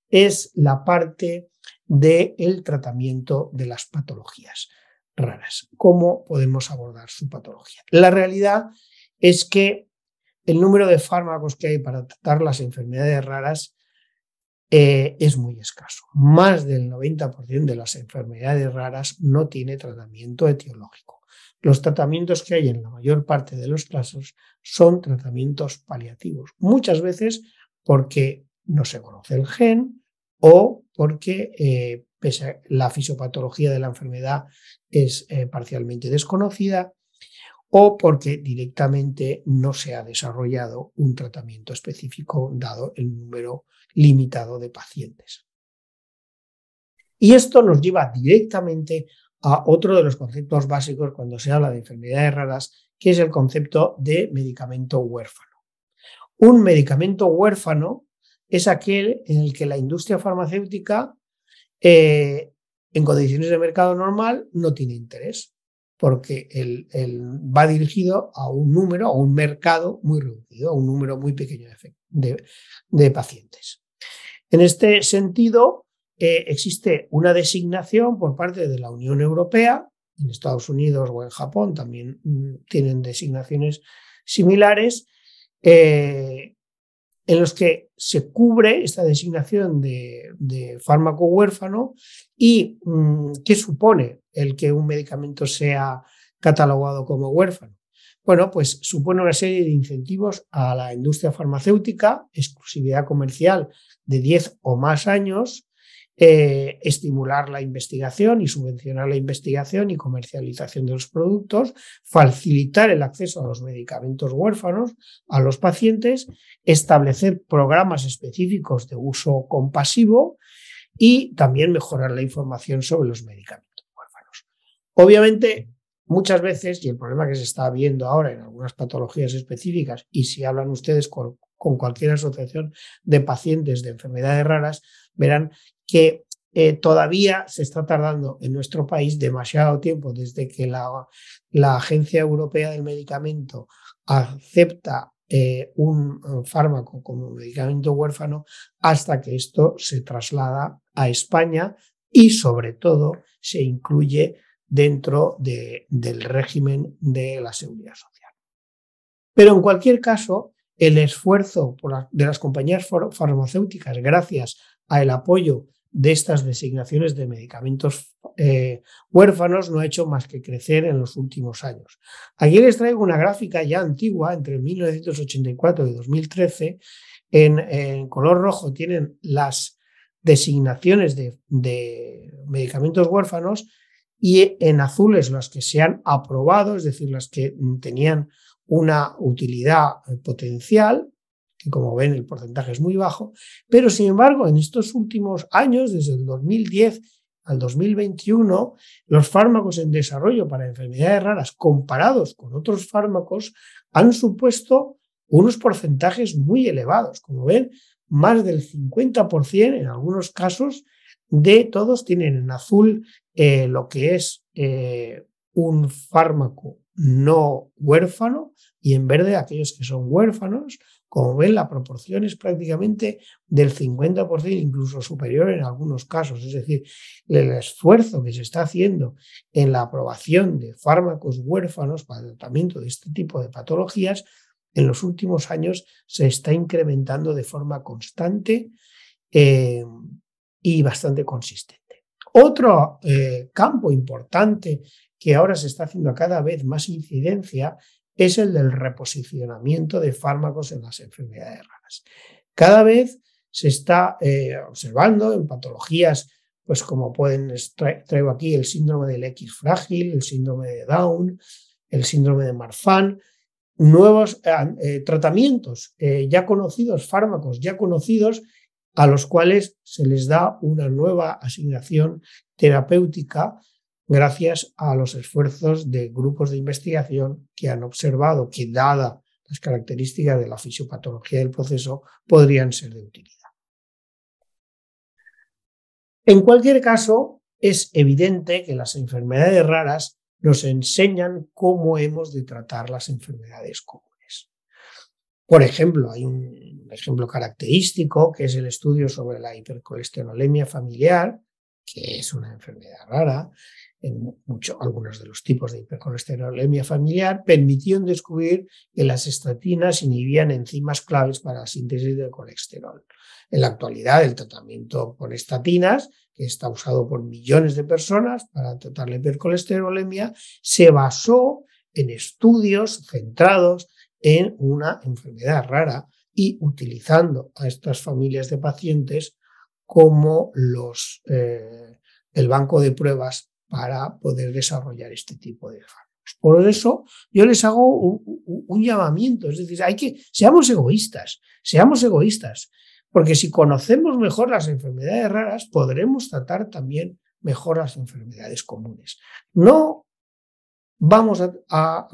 es la parte del tratamiento de las patologías raras. ¿Cómo podemos abordar su patología? La realidad es que el número de fármacos que hay para tratar las enfermedades raras eh, es muy escaso. Más del 90% de las enfermedades raras no tiene tratamiento etiológico. Los tratamientos que hay en la mayor parte de los casos son tratamientos paliativos, muchas veces porque no se conoce el gen o porque eh, pese la fisiopatología de la enfermedad es eh, parcialmente desconocida o porque directamente no se ha desarrollado un tratamiento específico dado el número limitado de pacientes. Y esto nos lleva directamente a otro de los conceptos básicos cuando se habla de enfermedades raras, que es el concepto de medicamento huérfano. Un medicamento huérfano es aquel en el que la industria farmacéutica, eh, en condiciones de mercado normal, no tiene interés porque el, va dirigido a un número, a un mercado muy reducido, a un número muy pequeño de, pacientes. En este sentido, eh, existe una designación por parte de la Unión Europea, en Estados Unidos o en Japón también mm, tienen designaciones similares, eh, en los que se cubre esta designación de, fármaco huérfano y que mm, qué supone el que un medicamento sea catalogado como huérfano. Bueno, pues supone una serie de incentivos a la industria farmacéutica, exclusividad comercial de 10 o más años, eh, estimular la investigación y subvencionar la investigación y comercialización de los productos, facilitar el acceso a los medicamentos huérfanos a los pacientes, establecer programas específicos de uso compasivo y también mejorar la información sobre los medicamentos. Obviamente, muchas veces, y el problema que se está viendo ahora en algunas patologías específicas, y si hablan ustedes con, cualquier asociación de pacientes de enfermedades raras, verán que eh, todavía se está tardando en nuestro país demasiado tiempo desde que la, Agencia Europea del Medicamento acepta eh, un, fármaco como medicamento huérfano hasta que esto se traslada a España y sobre todo se incluye dentro del régimen de la seguridad social. Pero en cualquier caso, el esfuerzo de las compañías farmacéuticas, gracias al apoyo de estas designaciones de medicamentos eh, huérfanos, no ha hecho más que crecer en los últimos años. Aquí les traigo una gráfica ya antigua, entre 1984 y 2013. En, color rojo tienen las designaciones de medicamentos huérfanos y en azules las que se han aprobado, es decir, las que tenían una utilidad eh, potencial, que como ven el porcentaje es muy bajo, pero sin embargo en estos últimos años, desde el 2010 al 2021, los fármacos en desarrollo para enfermedades raras comparados con otros fármacos han supuesto unos porcentajes muy elevados, como ven, más del 50% en algunos casos de todos tienen en azul eh, lo que es eh, un fármaco no huérfano y en verde aquellos que son huérfanos, como ven, la proporción es prácticamente del 50%, incluso superior en algunos casos. Es decir, el esfuerzo que se está haciendo en la aprobación de fármacos huérfanos para el tratamiento de este tipo de patologías, en los últimos años se está incrementando de forma constante. Eh, y bastante consistente. Otro eh, campo importante que ahora se está haciendo cada vez más incidencia es el del reposicionamiento de fármacos en las enfermedades raras. Cada vez se está eh, observando en patologías, pues como pueden, traigo aquí el síndrome del X frágil, el síndrome de Down, el síndrome de Marfan, nuevos eh, tratamientos ya conocidos, fármacos ya conocidos a los cuales se les da una nueva asignación terapéutica gracias a los esfuerzos de grupos de investigación que han observado que, dada las características de la fisiopatología del proceso, podrían ser de utilidad. En cualquier caso, es evidente que las enfermedades raras nos enseñan cómo hemos de tratar las enfermedades comunes. Por ejemplo, hay un ejemplo característico que es el estudio sobre la hipercolesterolemia familiar, que es una enfermedad rara, en muchos, algunos de los tipos de hipercolesterolemia familiar, permitieron descubrir que las estatinas inhibían enzimas claves para la síntesis del colesterol. En la actualidad, el tratamiento con estatinas, que está usado por millones de personas para tratar la hipercolesterolemia, se basó en estudios centrados en una enfermedad rara y utilizando a estas familias de pacientes como los, eh, el banco de pruebas para poder desarrollar este tipo de fármacos. Por eso yo les hago un, llamamiento, es decir, hay que, seamos egoístas, seamos egoístas, porque si conocemos mejor las enfermedades raras, podremos tratar también mejor las enfermedades comunes. No vamos a,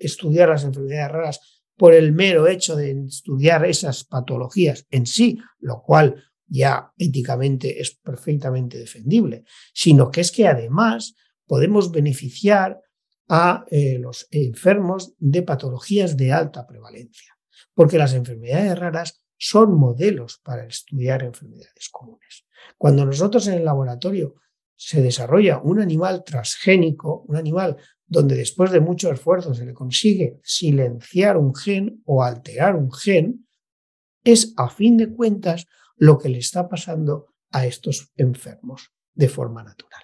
estudiar las enfermedades raras por el mero hecho de estudiar esas patologías en sí, lo cual ya éticamente es perfectamente defendible, sino que es que además podemos beneficiar a eh, los enfermos de patologías de alta prevalencia, porque las enfermedades raras son modelos para estudiar enfermedades comunes. Cuando nosotros en el laboratorio se desarrolla un animal transgénico, un animal donde después de mucho esfuerzo se le consigue silenciar un gen o alterar un gen, es a fin de cuentas lo que le está pasando a estos enfermos de forma natural.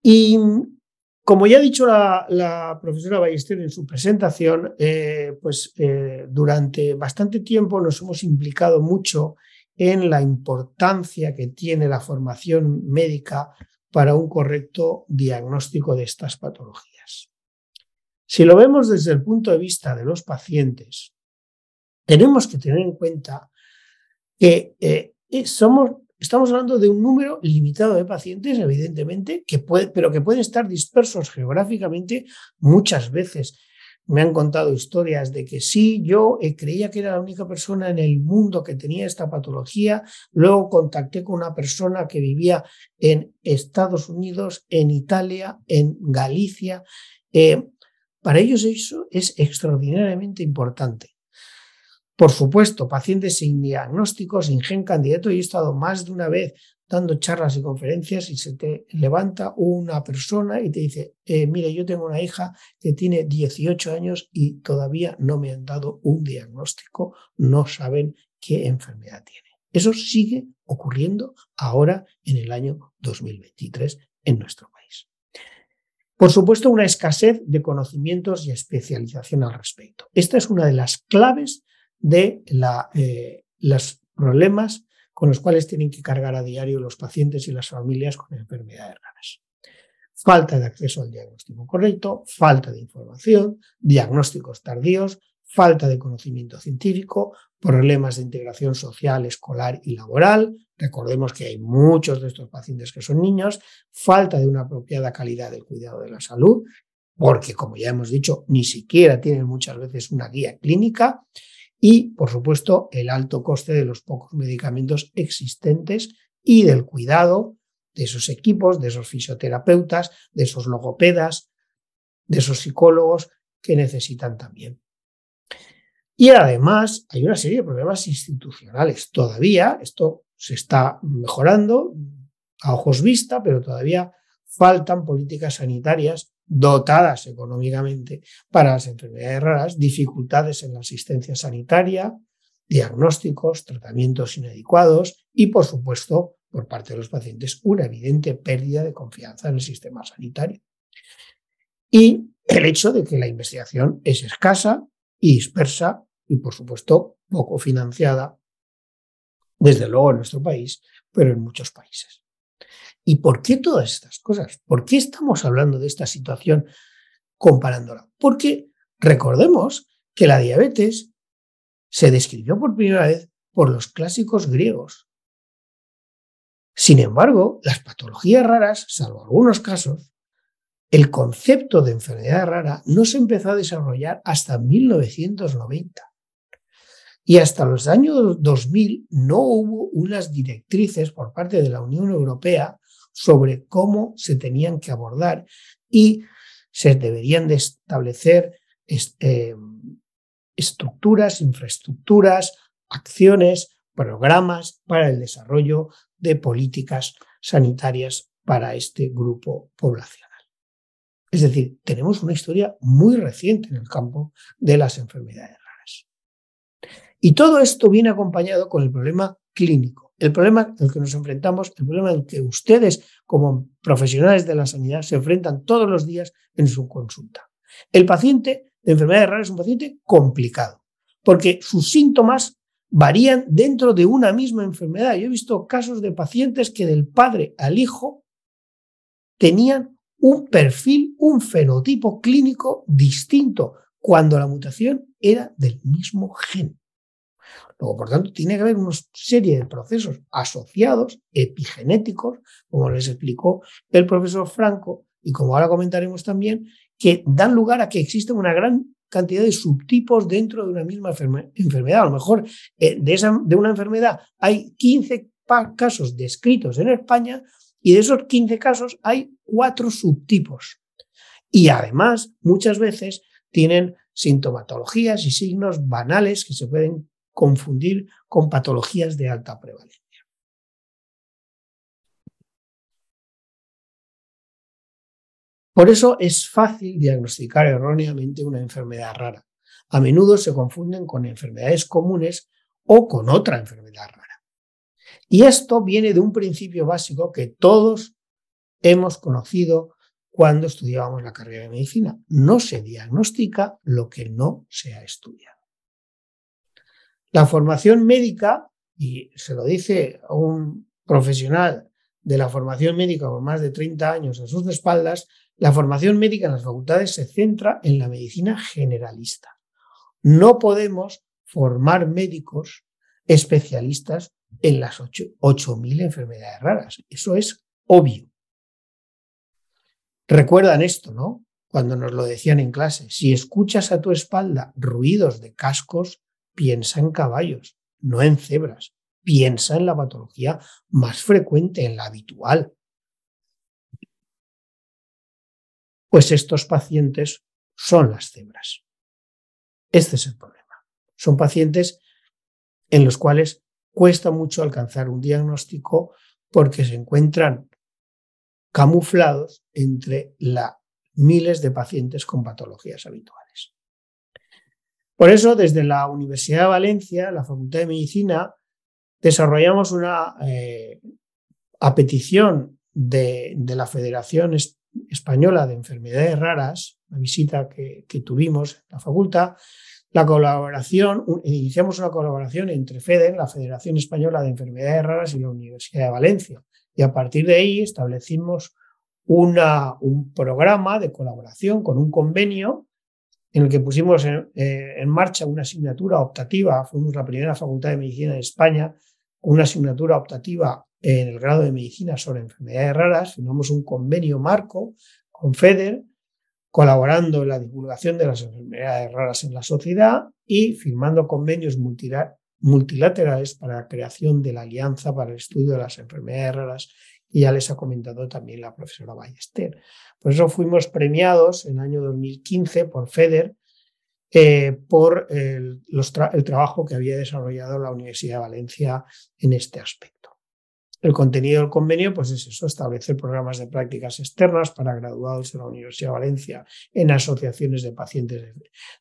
Y como ya ha dicho la, profesora Ballester en su presentación, eh, pues eh, durante bastante tiempo nos hemos implicado mucho en la importancia que tiene la formación médica para un correcto diagnóstico de estas patologías. Si lo vemos desde el punto de vista de los pacientes, tenemos que tener en cuenta que eh, somos, estamos hablando de un número limitado de pacientes, evidentemente, que pero que pueden estar dispersos geográficamente muchas veces me han contado historias de que sí, yo eh, creía que era la única persona en el mundo que tenía esta patología, luego contacté con una persona que vivía en Estados Unidos, en Italia, en Galicia. Eh, para ellos eso es extraordinariamente importante. Por supuesto, pacientes sin diagnóstico, sin gen candidato, y he estado más de una vez dando charlas y conferencias y se te levanta una persona y te dice, eh, mire, yo tengo una hija que tiene 18 años y todavía no me han dado un diagnóstico, no saben qué enfermedad tiene. Eso sigue ocurriendo ahora en el año 2023 en nuestro país. Por supuesto, una escasez de conocimientos y especialización al respecto. Esta es una de las claves de la, eh, los problemas con los cuales tienen que cargar a diario los pacientes y las familias con enfermedades raras. Falta de acceso al diagnóstico correcto, falta de información, diagnósticos tardíos, falta de conocimiento científico, problemas de integración social, escolar y laboral. Recordemos que hay muchos de estos pacientes que son niños, falta de una apropiada calidad del cuidado de la salud, porque como ya hemos dicho, ni siquiera tienen muchas veces una guía clínica y, por supuesto, el alto coste de los pocos medicamentos existentes y del cuidado de esos equipos, de esos fisioterapeutas, de esos logopedas, de esos psicólogos que necesitan también. Y además hay una serie de problemas institucionales. Todavía esto se está mejorando a ojos vista, pero todavía faltan políticas sanitarias dotadas económicamente para las enfermedades raras, dificultades en la asistencia sanitaria, diagnósticos, tratamientos inadecuados y, por supuesto, por parte de los pacientes, una evidente pérdida de confianza en el sistema sanitario. Y el hecho de que la investigación es escasa y dispersa y, por supuesto, poco financiada, desde luego en nuestro país, pero en muchos países. ¿Y por qué todas estas cosas? ¿Por qué estamos hablando de esta situación comparándola? Porque recordemos que la diabetes se describió por primera vez por los clásicos griegos. Sin embargo, las patologías raras, salvo algunos casos, el concepto de enfermedad rara no se empezó a desarrollar hasta 1990. Y hasta los años 2000 no hubo unas directrices por parte de la Unión Europea sobre cómo se tenían que abordar y se deberían de establecer este, estructuras, infraestructuras, acciones, programas para el desarrollo de políticas sanitarias para este grupo poblacional. Es decir, tenemos una historia muy reciente en el campo de las enfermedades raras. Y todo esto viene acompañado con el problema clínico el problema al que nos enfrentamos, el problema al que ustedes como profesionales de la sanidad se enfrentan todos los días en su consulta. El paciente de enfermedades raras es un paciente complicado, porque sus síntomas varían dentro de una misma enfermedad. Yo he visto casos de pacientes que del padre al hijo tenían un perfil, un fenotipo clínico distinto, cuando la mutación era del mismo gen. Luego, por tanto, tiene que haber una serie de procesos asociados, epigenéticos, como les explicó el profesor Franco, y como ahora comentaremos también, que dan lugar a que exista una gran cantidad de subtipos dentro de una misma enfermedad. A lo mejor eh, de, de una enfermedad hay 15 casos descritos en España y de esos 15 casos hay cuatro subtipos. Y además, muchas veces tienen sintomatologías y signos banales que se pueden confundir con patologías de alta prevalencia. Por eso es fácil diagnosticar erróneamente una enfermedad rara. A menudo se confunden con enfermedades comunes o con otra enfermedad rara. Y esto viene de un principio básico que todos hemos conocido cuando estudiábamos la carrera de medicina. No se diagnostica lo que no se ha estudiado. La formación médica, y se lo dice un profesional de la formación médica por más de 30 años a sus espaldas, la formación médica en las facultades se centra en la medicina generalista. No podemos formar médicos especialistas en las 8.000 enfermedades raras. Eso es obvio. Recuerdan esto, ¿no? Cuando nos lo decían en clase, si escuchas a tu espalda ruidos de cascos, piensa en caballos, no en cebras. Piensa en la patología más frecuente, en la habitual. Pues estos pacientes son las cebras. Este es el problema. Son pacientes en los cuales cuesta mucho alcanzar un diagnóstico porque se encuentran camuflados entre la miles de pacientes con patologías habituales. Por eso, desde la Universidad de Valencia, la Facultad de Medicina, desarrollamos una, eh, a petición de, la Federación Española de Enfermedades Raras, la visita que, tuvimos en la facultad, la colaboración, iniciamos una colaboración entre Feden, la Federación Española de Enfermedades Raras y la Universidad de Valencia. Y a partir de ahí establecimos un programa de colaboración con un convenio en el que pusimos eh, en, marcha una asignatura optativa, fuimos la primera facultad de medicina de España, una asignatura optativa en el grado de medicina sobre enfermedades raras, firmamos un convenio marco con FEDER, colaborando en la divulgación de las enfermedades raras en la sociedad y firmando convenios multilaterales para la creación de la Alianza para el Estudio de las Enfermedades Raras y ya les ha comentado también la profesora Ballester. Por eso fuimos premiados en el año 2015 por FEDER eh, por el, trabajo que había desarrollado la Universidad de Valencia en este aspecto. El contenido del convenio pues es eso, establecer programas de prácticas externas para graduados de la Universidad de Valencia en asociaciones de pacientes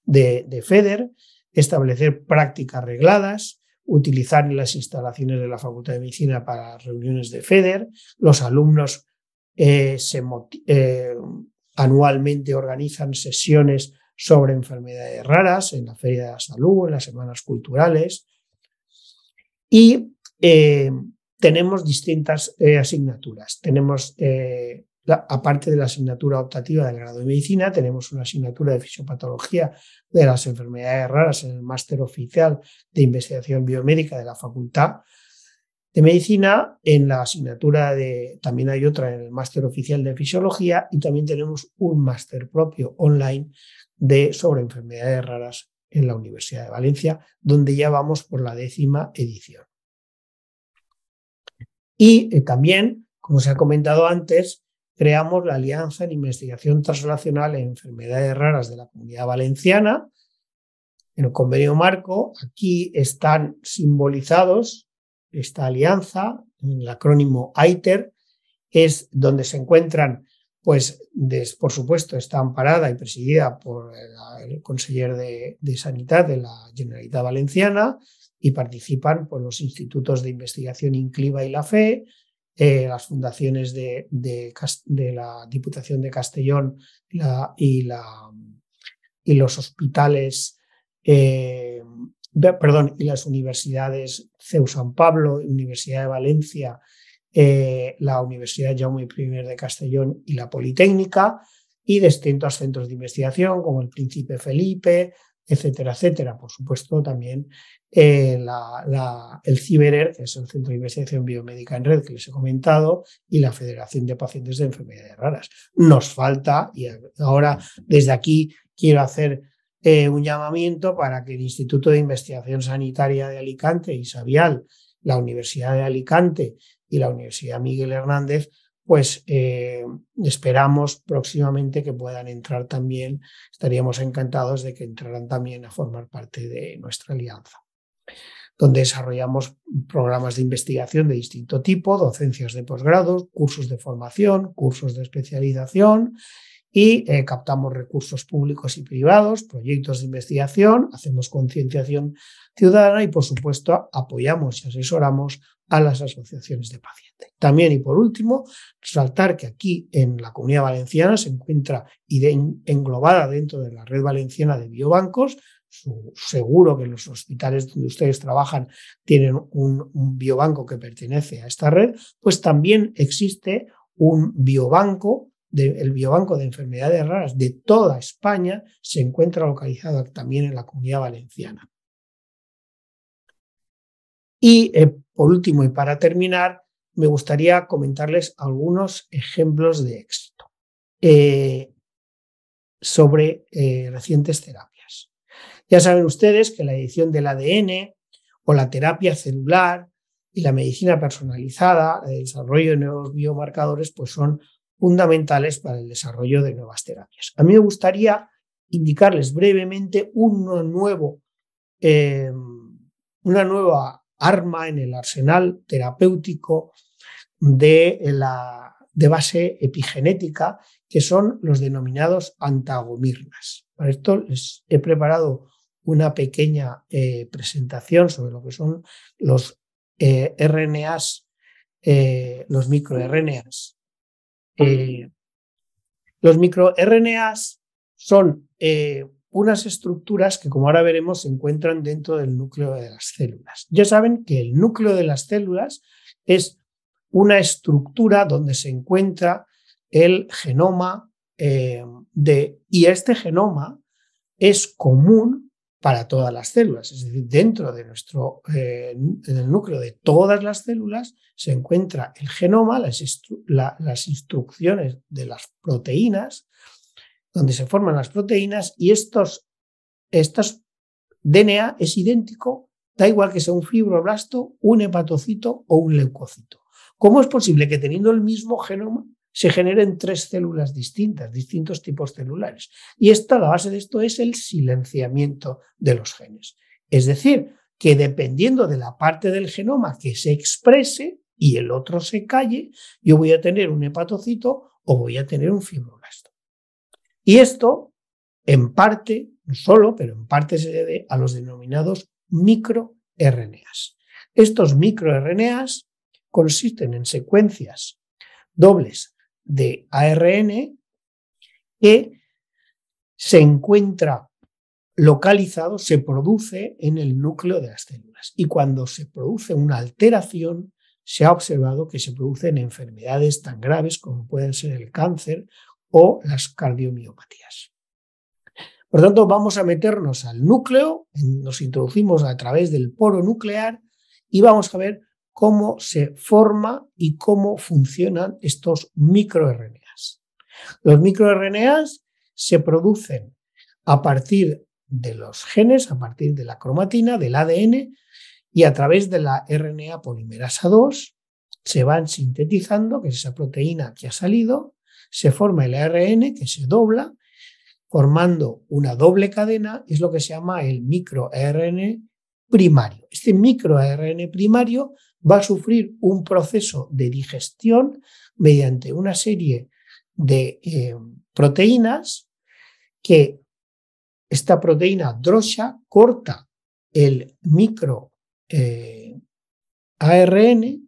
de, de FEDER, establecer prácticas regladas, utilizar las instalaciones de la Facultad de Medicina para reuniones de FEDER. Los alumnos eh, eh, anualmente organizan sesiones sobre enfermedades raras en la Feria de la Salud, en las semanas culturales. Y eh, tenemos distintas asignaturas. Tenemos aparte de la asignatura optativa del grado de medicina, tenemos una asignatura de fisiopatología de las enfermedades raras en el máster oficial de investigación biomédica de la facultad de medicina, en la asignatura de, también hay otra en el máster oficial de fisiología y también tenemos un máster propio online de sobre enfermedades raras en la Universidad de Valencia, donde ya vamos por la décima edición. Y eh, también, como se ha comentado antes, creamos la Alianza en Investigación Translacional en Enfermedades Raras de la Comunidad Valenciana, en el convenio marco. Aquí están simbolizados esta alianza, en el acrónimo ITER es donde se encuentran, pues, por supuesto, está amparada y presidida por el, de, Sanidad de la Generalitat Valenciana y participan por pues, los institutos de investigación INCLIVA y la FE, eh, las fundaciones de, la Diputación de Castellón y, y, los hospitales, eh, perdón, y las universidades CEU San Pablo, Universidad de Valencia, eh, la Universidad Jaume I de Castellón y la Politécnica, y distintos centros de investigación como el Príncipe Felipe, etcétera, etcétera. Por supuesto, también eh, el CIBERER, que es el Centro de Investigación Biomédica en Red, que les he comentado, y la Federación de Pacientes de Enfermedades Raras. Nos falta, y ahora desde aquí quiero hacer eh, un llamamiento para que el Instituto de Investigación Sanitaria de Alicante, y Sabial, la Universidad de Alicante y la Universidad Miguel Hernández pues eh, esperamos próximamente que puedan entrar también. Estaríamos encantados de que entraran también a formar parte de nuestra alianza, donde desarrollamos programas de investigación de distinto tipo, docencias de posgrado, cursos de formación, cursos de especialización y eh, captamos recursos públicos y privados, proyectos de investigación, hacemos concienciación ciudadana y, por supuesto, apoyamos y asesoramos a las asociaciones de pacientes. También y por último, resaltar que aquí en la comunidad valenciana se encuentra englobada dentro de la red valenciana de biobancos. seguro que los hospitales donde ustedes trabajan tienen un, biobanco que pertenece a esta red, pues también existe un biobanco de, el biobanco de enfermedades raras de toda España se encuentra localizado también en la comunidad valenciana. Y eh, por último y para terminar, me gustaría comentarles algunos ejemplos de éxito eh, sobre eh, recientes terapias. Ya saben ustedes que la edición del ADN o la terapia celular y la medicina personalizada, el desarrollo de nuevos biomarcadores, pues son fundamentales para el desarrollo de nuevas terapias. A mí me gustaría indicarles brevemente nuevo, una nueva arma en el arsenal terapéutico de, la, de base epigenética, que son los denominados antagomirnas. Para esto les he preparado una pequeña eh, presentación sobre lo que son los eh, RNAs, eh, los microRNAs. los microRNAs son unas estructuras que, como ahora veremos, se encuentran dentro del núcleo de las células. Ya saben que el núcleo de las células es una estructura donde se encuentra el genoma eh, de, y este genoma es común para todas las células, es decir, dentro de nuestro del eh, núcleo de todas las células se encuentra el genoma, las instrucciones de las proteínas donde se forman las proteínas y estos, estos DNA es idéntico, da igual que sea un fibroblasto, un hepatocito o un leucocito. ¿Cómo es posible que teniendo el mismo genoma se generen tres células distintas, distintos tipos celulares? Y esta, la base de esto es el silenciamiento de los genes. Es decir, que dependiendo de la parte del genoma que se exprese y el otro se calle, yo voy a tener un hepatocito o voy a tener un fibroblasto. Y esto, en parte, no solo, pero en parte se debe a los denominados microRNAs. Estos microRNAs consisten en secuencias dobles de ARN que se encuentra localizado, se produce en el núcleo de las células. Y cuando se produce una alteración, se ha observado que se producen enfermedades tan graves como pueden ser el cáncer o las cardiomiopatías. Por tanto, vamos a meternos al núcleo, nos introducimos a través del poro nuclear y vamos a ver cómo se forma y cómo funcionan estos microRNAs. Los microRNAs se producen a partir de los genes, a partir de la cromatina, del ADN y a través de la RNA polimerasa 2 se van sintetizando, que es esa proteína que ha salido, se forma el ARN que se dobla, formando una doble cadena, es lo que se llama el microARN primario. Este microARN primario va a sufrir un proceso de digestión mediante una serie de eh, proteínas que esta proteína drosha corta el microARN eh, ARN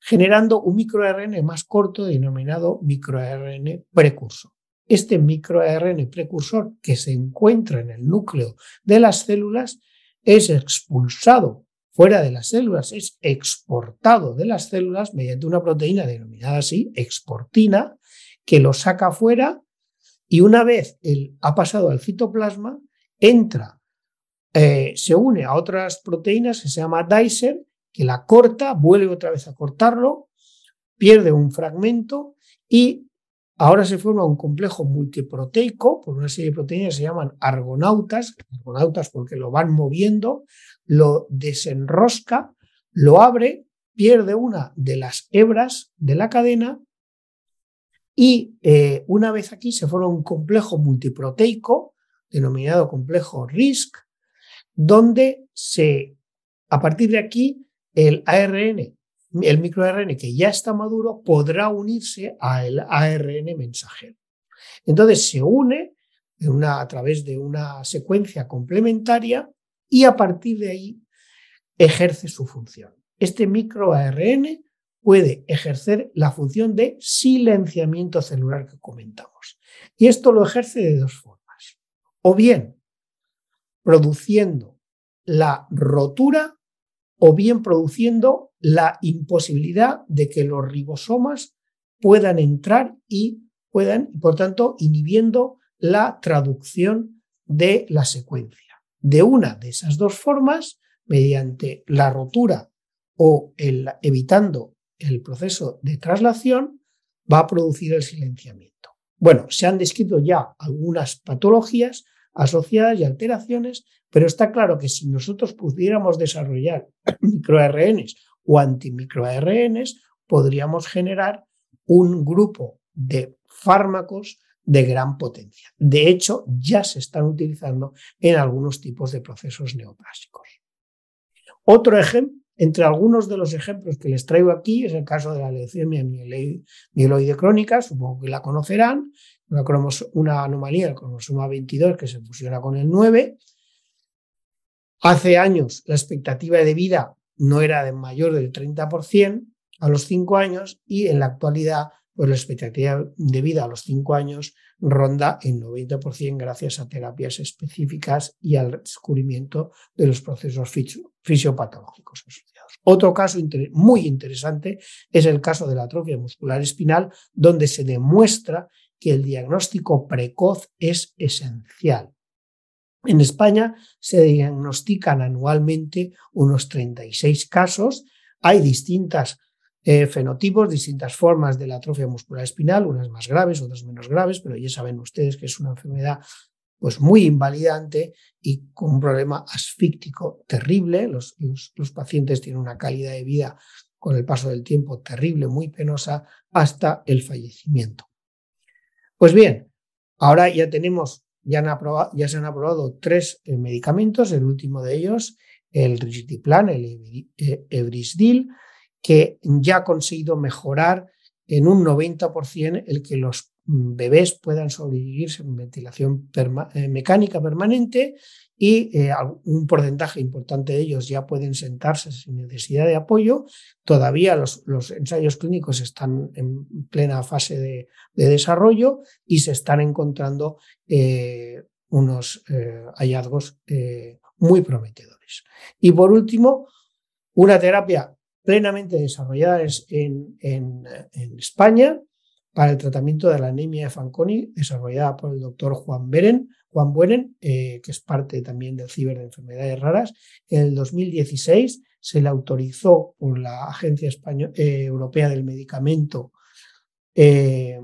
generando un microARN más corto denominado microARN precursor. Este microARN precursor que se encuentra en el núcleo de las células es expulsado fuera de las células, es exportado de las células mediante una proteína denominada así, exportina, que lo saca fuera y una vez ha pasado al citoplasma, entra, eh, se une a otras proteínas que se llama Dyser que la corta, vuelve otra vez a cortarlo, pierde un fragmento y ahora se forma un complejo multiproteico por una serie de proteínas que se llaman argonautas, argonautas porque lo van moviendo, lo desenrosca, lo abre, pierde una de las hebras de la cadena y eh, una vez aquí se forma un complejo multiproteico denominado complejo RISC, donde se, a partir de aquí el ARN, el microARN que ya está maduro, podrá unirse al ARN mensajero. Entonces se une a través de una secuencia complementaria y a partir de ahí ejerce su función. Este microARN puede ejercer la función de silenciamiento celular que comentamos. Y esto lo ejerce de dos formas. O bien produciendo la rotura o bien produciendo la imposibilidad de que los ribosomas puedan entrar y puedan, por tanto, inhibiendo la traducción de la secuencia. De una de esas dos formas, mediante la rotura o evitando el proceso de traslación, va a producir el silenciamiento. Bueno, se han descrito ya algunas patologías asociadas y alteraciones pero está claro que si nosotros pudiéramos desarrollar microARNs o antimicroARNs, podríamos generar un grupo de fármacos de gran potencia. De hecho, ya se están utilizando en algunos tipos de procesos neoplásicos. Otro ejemplo, entre algunos de los ejemplos que les traigo aquí, es el caso de la leucemia mieloide crónica, supongo que la conocerán, una, una anomalía del cromosoma 22 que se fusiona con el 9 Hace años la expectativa de vida no era de mayor del 30% a los 5 años y en la actualidad pues la expectativa de vida a los 5 años ronda el 90% gracias a terapias específicas y al descubrimiento de los procesos fisiopatológicos asociados. Otro caso muy interesante es el caso de la atrofia muscular espinal, donde se demuestra que el diagnóstico precoz es esencial en España se diagnostican anualmente unos 36 casos. Hay distintas eh, fenotipos, distintas formas de la atrofia muscular espinal, unas más graves, otras menos graves, pero ya saben ustedes que es una enfermedad pues muy invalidante y con un problema asfíctico terrible. los pacientes tienen una calidad de vida con el paso del tiempo terrible, muy penosa, hasta el fallecimiento. Pues bien, ahora ya tenemos ya, se han aprobado tres eh, medicamentos, el último de ellos, el Rigidiplan, el Ebrisdil, eh, que ya ha conseguido mejorar en un 90% el que los bebés puedan sobrevivir sin ventilación eh, mecánica permanente y eh, un porcentaje importante de ellos ya pueden sentarse sin necesidad de apoyo. Todavía los, ensayos clínicos están en plena fase de, desarrollo y se están encontrando eh, unos hallazgos muy prometedores. Y por último, una terapia plenamente desarrollada es en España, para el tratamiento de la anemia de Fanconi, desarrollada por el doctor Juan Beren, Juan Buenen, eh, que es parte también del Ciber de Enfermedades Raras. En el 2016 se le autorizó por la Agencia eh, Europea del Medicamento eh,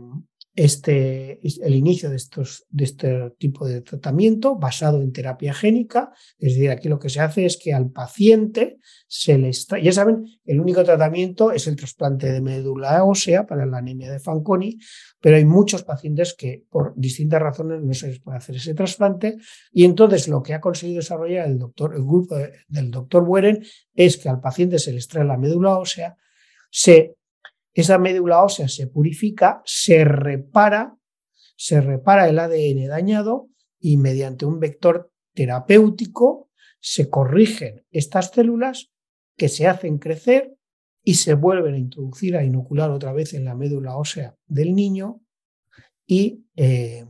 este, el inicio de, estos, de este tipo de tratamiento basado en terapia génica. Es decir, aquí lo que se hace es que al paciente se le extrae. Ya saben, el único tratamiento es el trasplante de médula ósea para la anemia de Fanconi, pero hay muchos pacientes que por distintas razones no se les puede hacer ese trasplante. Y entonces lo que ha conseguido desarrollar el, doctor, el grupo del doctor Bueren es que al paciente se le extrae la médula ósea, se esa médula ósea se purifica, se repara, se repara el ADN dañado y mediante un vector terapéutico se corrigen estas células que se hacen crecer y se vuelven a introducir, a inocular otra vez en la médula ósea del niño y eh,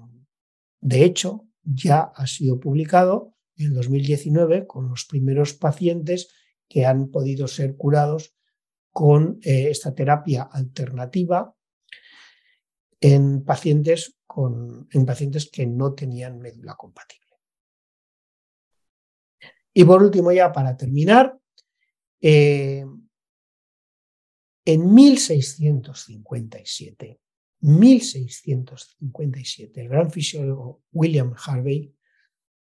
de hecho ya ha sido publicado en 2019 con los primeros pacientes que han podido ser curados con eh, esta terapia alternativa en pacientes, en pacientes que no tenían médula compatible. Y por último, ya para terminar, eh, en 1657, 1657, el gran fisiólogo William Harvey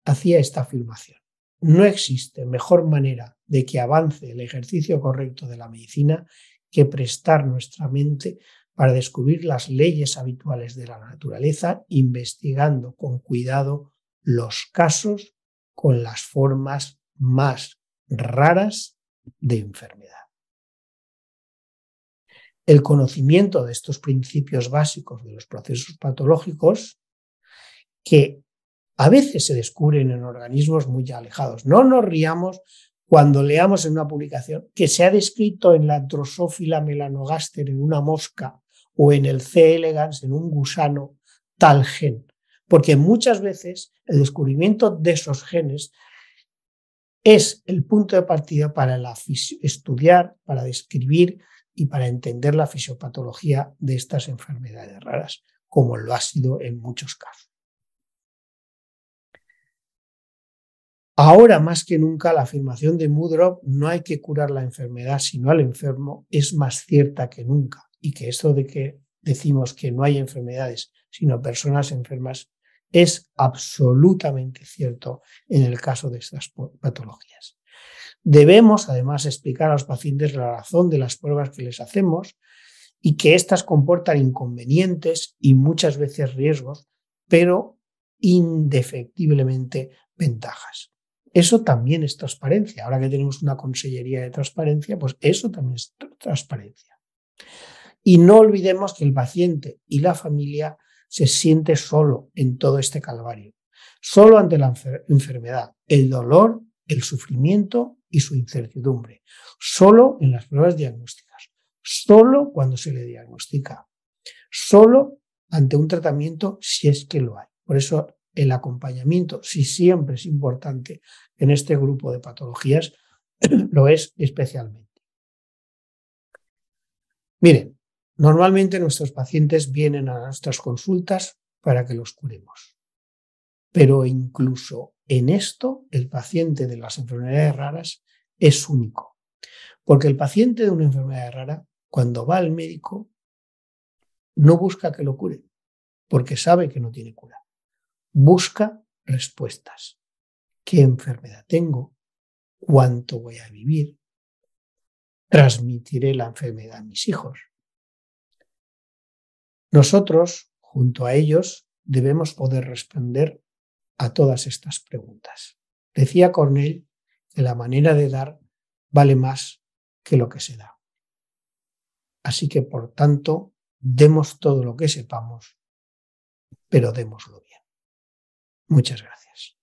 hacía esta afirmación. No existe mejor manera de que avance el ejercicio correcto de la medicina que prestar nuestra mente para descubrir las leyes habituales de la naturaleza, investigando con cuidado los casos con las formas más raras de enfermedad. El conocimiento de estos principios básicos de los procesos patológicos, que a veces se descubren en organismos muy alejados. No nos riamos cuando leamos en una publicación que se ha descrito en la drosófila melanogaster en una mosca o en el C. elegans en un gusano tal gen, porque muchas veces el descubrimiento de esos genes es el punto de partida para la estudiar, para describir y para entender la fisiopatología de estas enfermedades raras, como lo ha sido en muchos casos. Ahora más que nunca la afirmación de Mudrop, no hay que curar la enfermedad, sino al enfermo, es más cierta que nunca. Y que eso de que decimos que no hay enfermedades, sino personas enfermas, es absolutamente cierto en el caso de estas patologías. Debemos además explicar a los pacientes la razón de las pruebas que les hacemos y que éstas comportan inconvenientes y muchas veces riesgos, pero indefectiblemente ventajas. Eso también es transparencia. Ahora que tenemos una consellería de transparencia, pues eso también es transparencia. Y no olvidemos que el paciente y la familia se siente solo en todo este calvario, solo ante la enfermedad, el dolor, el sufrimiento y su incertidumbre, solo en las pruebas diagnósticas, solo cuando se le diagnostica, solo ante un tratamiento si es que lo hay. Por eso el acompañamiento, si siempre es importante en este grupo de patologías, lo es especialmente. Miren, normalmente nuestros pacientes vienen a nuestras consultas para que los curemos. Pero incluso en esto, el paciente de las enfermedades raras es único. Porque el paciente de una enfermedad rara, cuando va al médico, no busca que lo cure, porque sabe que no tiene cura busca respuestas. ¿Qué enfermedad tengo? ¿Cuánto voy a vivir? ¿Transmitiré la enfermedad a mis hijos? Nosotros, junto a ellos, debemos poder responder a todas estas preguntas. Decía Cornell que la manera de dar vale más que lo que se da. Así que, por tanto, demos todo lo que sepamos, pero démoslo bien. Muchas gracias.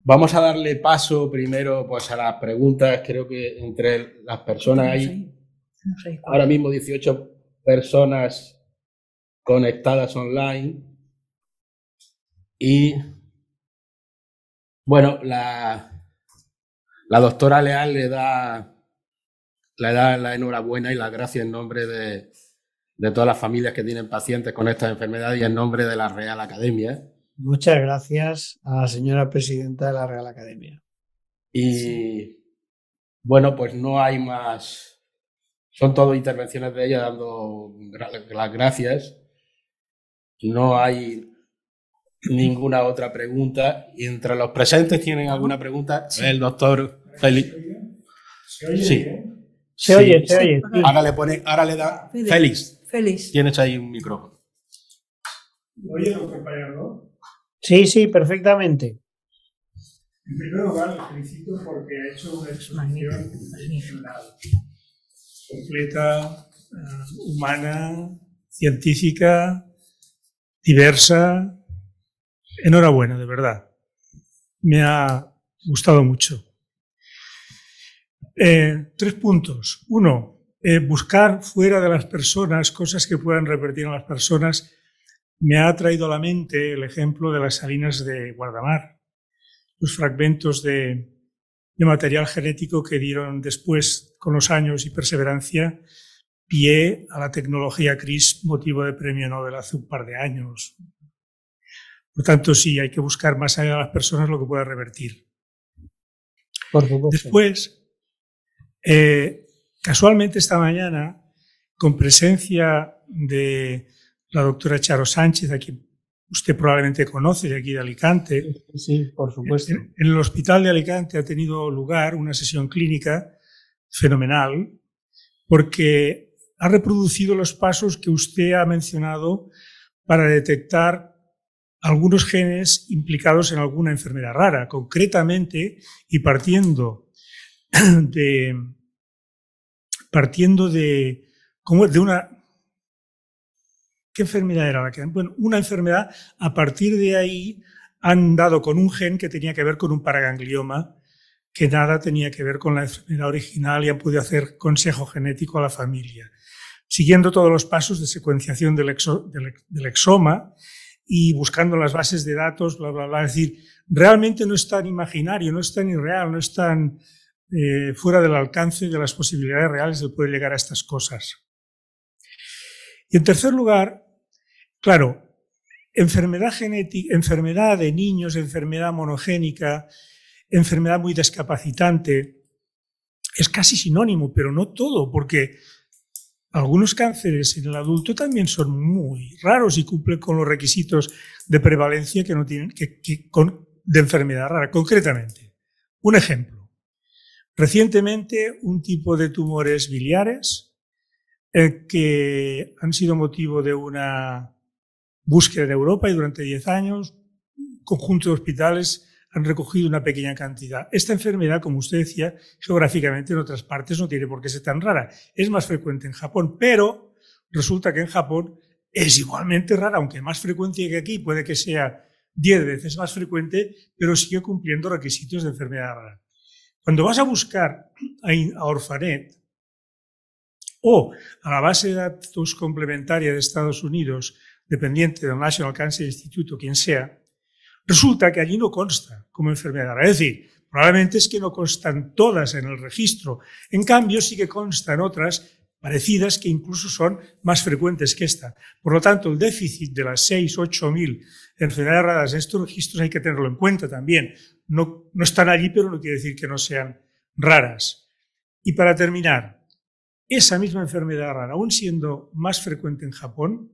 Vamos a darle paso primero pues, a las preguntas. Creo que entre las personas hay ahora mismo 18 personas conectadas online. Y bueno, la, la doctora Leal le da, le da la enhorabuena y la gracia en nombre de, de todas las familias que tienen pacientes con esta enfermedad y en nombre de la Real Academia. ¿eh? Muchas gracias a la señora presidenta de la Real Academia. Y bueno, pues no hay más. Son todas intervenciones de ella dando las gracias. No hay ninguna otra pregunta. Y entre los presentes tienen alguna pregunta. El doctor Félix. Se oye, sí. se oye. Ahora le pone, ahora le da Félix. Félix. Tienes ahí un micrófono. Oye, compañero. Sí, sí, perfectamente. En primer lugar, felicito porque ha hecho una exposición completa, eh, humana, científica, diversa. Enhorabuena, de verdad. Me ha gustado mucho. Eh, tres puntos. Uno, eh, buscar fuera de las personas cosas que puedan revertir en las personas, me ha traído a la mente el ejemplo de las salinas de Guardamar, los fragmentos de, material genético que dieron después, con los años y perseverancia, pie a la tecnología CRIS, motivo de premio Nobel hace un par de años. Por tanto, sí, hay que buscar más allá de las personas lo que pueda revertir. Después, eh, Casualmente esta mañana, con presencia de la doctora Charo Sánchez, a quien usted probablemente conoce de aquí de Alicante. Sí, por supuesto. en, el hospital de Alicante ha tenido lugar una sesión clínica fenomenal porque ha reproducido los pasos que usted ha mencionado para detectar algunos genes implicados en alguna enfermedad rara, concretamente y partiendo de partiendo de, como de una... ¿Qué enfermedad era la que? Bueno, una enfermedad, a partir de ahí han dado con un gen que tenía que ver con un paraganglioma, que nada tenía que ver con la enfermedad original y han podido hacer consejo genético a la familia, siguiendo todos los pasos de secuenciación del, exoma y buscando las bases de datos, bla, bla, bla. Es decir, realmente no es tan imaginario, no es tan irreal, no es tan eh, fuera del alcance y de las posibilidades reales de poder llegar a estas cosas. Y en tercer lugar, claro, enfermedad genética, enfermedad de niños, enfermedad monogénica, enfermedad muy discapacitante, es casi sinónimo, pero no todo, porque algunos cánceres en el adulto también son muy raros y cumplen con los requisitos de prevalencia que no tienen de enfermedad rara. Concretamente, un ejemplo Recientemente, un tipo de tumores biliares que han sido motivo de una búsqueda en Europa y durante 10 años, un conjunto de hospitales han recogido una pequeña cantidad. Esta enfermedad, como usted decía, geográficamente en otras partes no tiene por qué ser tan rara. Es más frecuente en Japón, pero resulta que en Japón es igualmente rara, aunque más frecuente que aquí, puede que sea 10 veces más frecuente, pero sigue cumpliendo requisitos de enfermedad rara. Cuando vas a buscar a Orfanet o a la base de datos complementaria de Estados Unidos, dependiente del National Cancer Institute o quien sea, resulta que allí no consta como enfermedad. Es decir, probablemente es que no constan todas en el registro. En cambio, sí que constan otras parecidas que incluso son más frecuentes que esta. Por lo tanto, el déficit de las 6, 8 mil enfermedades raras en estos registros hay que tenerlo en cuenta también no, están allí, pero no quiere decir que no sean raras. Y para terminar, esa misma enfermedad rara, aún siendo más frecuente en Japón,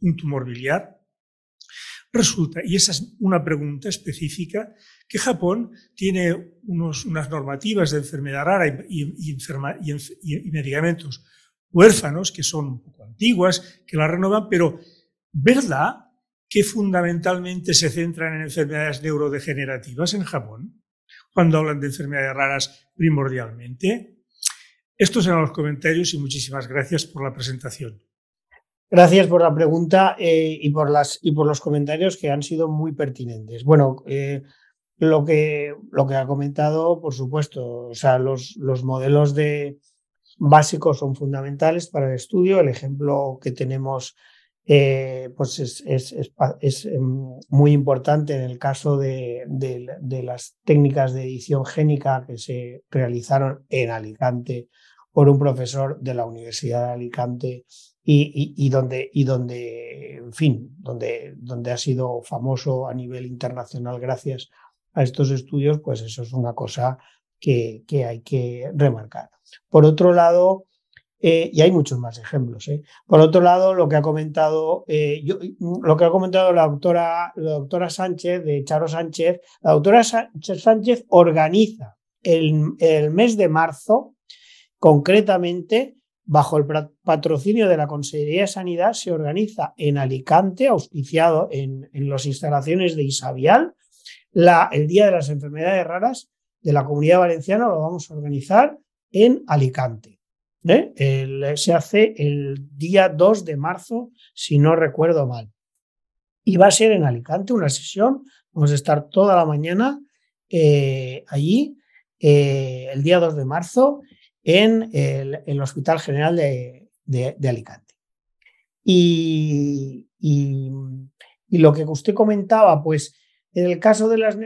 un tumor biliar, resulta, y esa es una pregunta específica, que Japón tiene unas normativas de enfermedad rara y, medicamentos huérfanos que son un poco antiguas, que la renovan, pero verla que fundamentalmente se centran en enfermedades neurodegenerativas en Japón, cuando hablan de enfermedades raras primordialmente. Estos eran los comentarios y muchísimas gracias por la presentación. Gracias por la pregunta eh, y, por las, y por los comentarios que han sido muy pertinentes. Bueno, eh, lo, que, lo que ha comentado, por supuesto, o los, los modelos de básicos son fundamentales para el estudio. El ejemplo que tenemos eh, pues es, em, muy importante en el caso de, las técnicas de edición génica que se realizaron en Alicante por un profesor de la Universidad de Alicante y, donde, y donde, en fin, donde, ha sido famoso a nivel internacional gracias a estos estudios, pues eso es una cosa que hay que remarcar. Por otro lado, eh, y hay muchos más ejemplos. ¿eh? Por otro lado, lo que ha comentado, eh, lo que ha comentado la doctora, la doctora Sánchez, de Charo Sánchez, la doctora Sánchez organiza el, mes de marzo, concretamente, bajo el patrocinio de la Consejería de Sanidad, se organiza en Alicante, auspiciado en, las instalaciones de Isabial, el Día de las Enfermedades Raras de la Comunidad Valenciana, lo vamos a organizar en Alicante. ¿eh? se hace el día 2 de marzo, si no recuerdo mal. Y va a ser en Alicante una sesión. Vamos a estar toda la mañana eh, allí, eh, el día 2 de marzo, en el, Hospital General de, Alicante. Y, lo que usted comentaba, pues en el caso de las...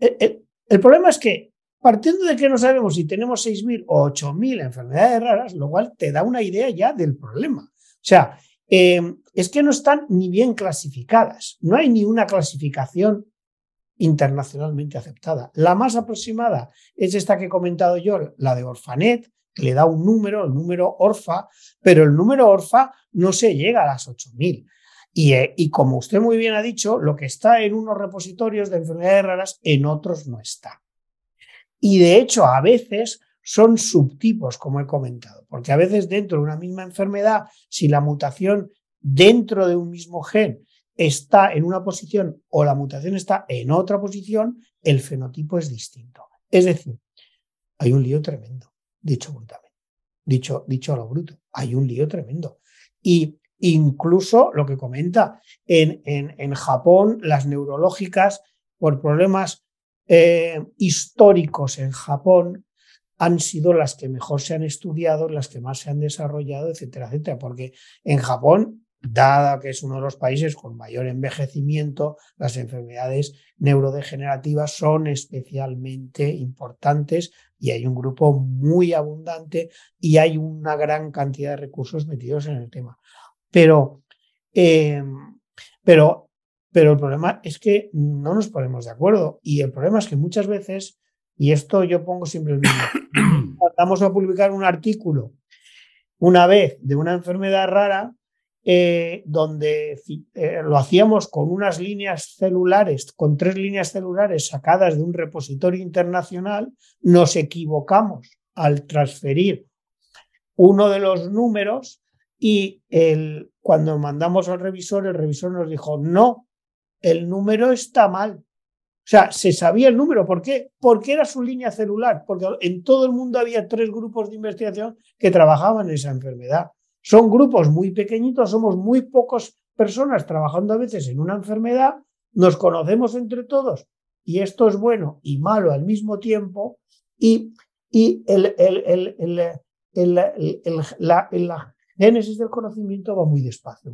el problema es que Partiendo de que no sabemos si tenemos 6.000 o 8.000 enfermedades raras, lo cual te da una idea ya del problema. O sea, eh, es que no están ni bien clasificadas. No hay ni una clasificación internacionalmente aceptada. La más aproximada es esta que he comentado yo, la de Orfanet, que le da un número, el número Orfa, pero el número Orfa no se llega a las 8.000. Y, eh, y como usted muy bien ha dicho, lo que está en unos repositorios de enfermedades raras, en otros no está. Y de hecho, a veces son subtipos, como he comentado, porque a veces dentro de una misma enfermedad, si la mutación dentro de un mismo gen está en una posición o la mutación está en otra posición, el fenotipo es distinto. Es decir, hay un lío tremendo, dicho brutalmente, dicho, a lo bruto, hay un lío tremendo. Y incluso lo que comenta, en, en, en Japón las neurológicas por problemas eh, históricos en Japón han sido las que mejor se han estudiado, las que más se han desarrollado, etcétera, etcétera, porque en Japón, dada que es uno de los países con mayor envejecimiento, las enfermedades neurodegenerativas son especialmente importantes y hay un grupo muy abundante y hay una gran cantidad de recursos metidos en el tema. Pero, eh, pero pero el problema es que no nos ponemos de acuerdo y el problema es que muchas veces, y esto yo pongo siempre el mismo, vamos a publicar un artículo una vez de una enfermedad rara eh, donde eh, lo hacíamos con unas líneas celulares, con tres líneas celulares sacadas de un repositorio internacional, nos equivocamos al transferir uno de los números y el, cuando mandamos al revisor, el revisor nos dijo, no, el número está mal. O sea, se sabía el número. ¿Por qué? Porque era su línea celular, porque en todo el mundo había tres grupos de investigación que trabajaban en esa enfermedad. Son grupos muy pequeñitos, somos muy pocas personas trabajando a veces en una enfermedad, nos conocemos entre todos y esto es bueno y malo al mismo tiempo y, la, la génesis del conocimiento va muy despacio.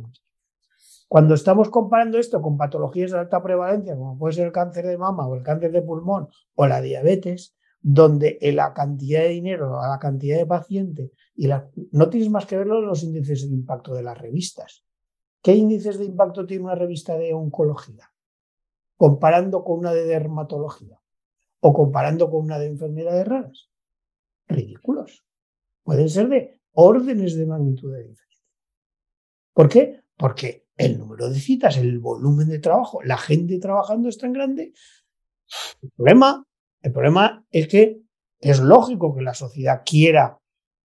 Cuando estamos comparando esto con patologías de alta prevalencia, como puede ser el cáncer de mama o el cáncer de pulmón o la diabetes, donde la cantidad de dinero, la cantidad de paciente, y no tienes más que verlo los índices de impacto de las revistas. ¿Qué índices de impacto tiene una revista de oncología? Comparando con una de dermatología o comparando con una de enfermedades raras. Ridículos. Pueden ser de órdenes de magnitud de diferencia. ¿Por qué? Porque el número de citas, el volumen de trabajo, la gente trabajando es tan grande. El problema, el problema es que es lógico que la sociedad quiera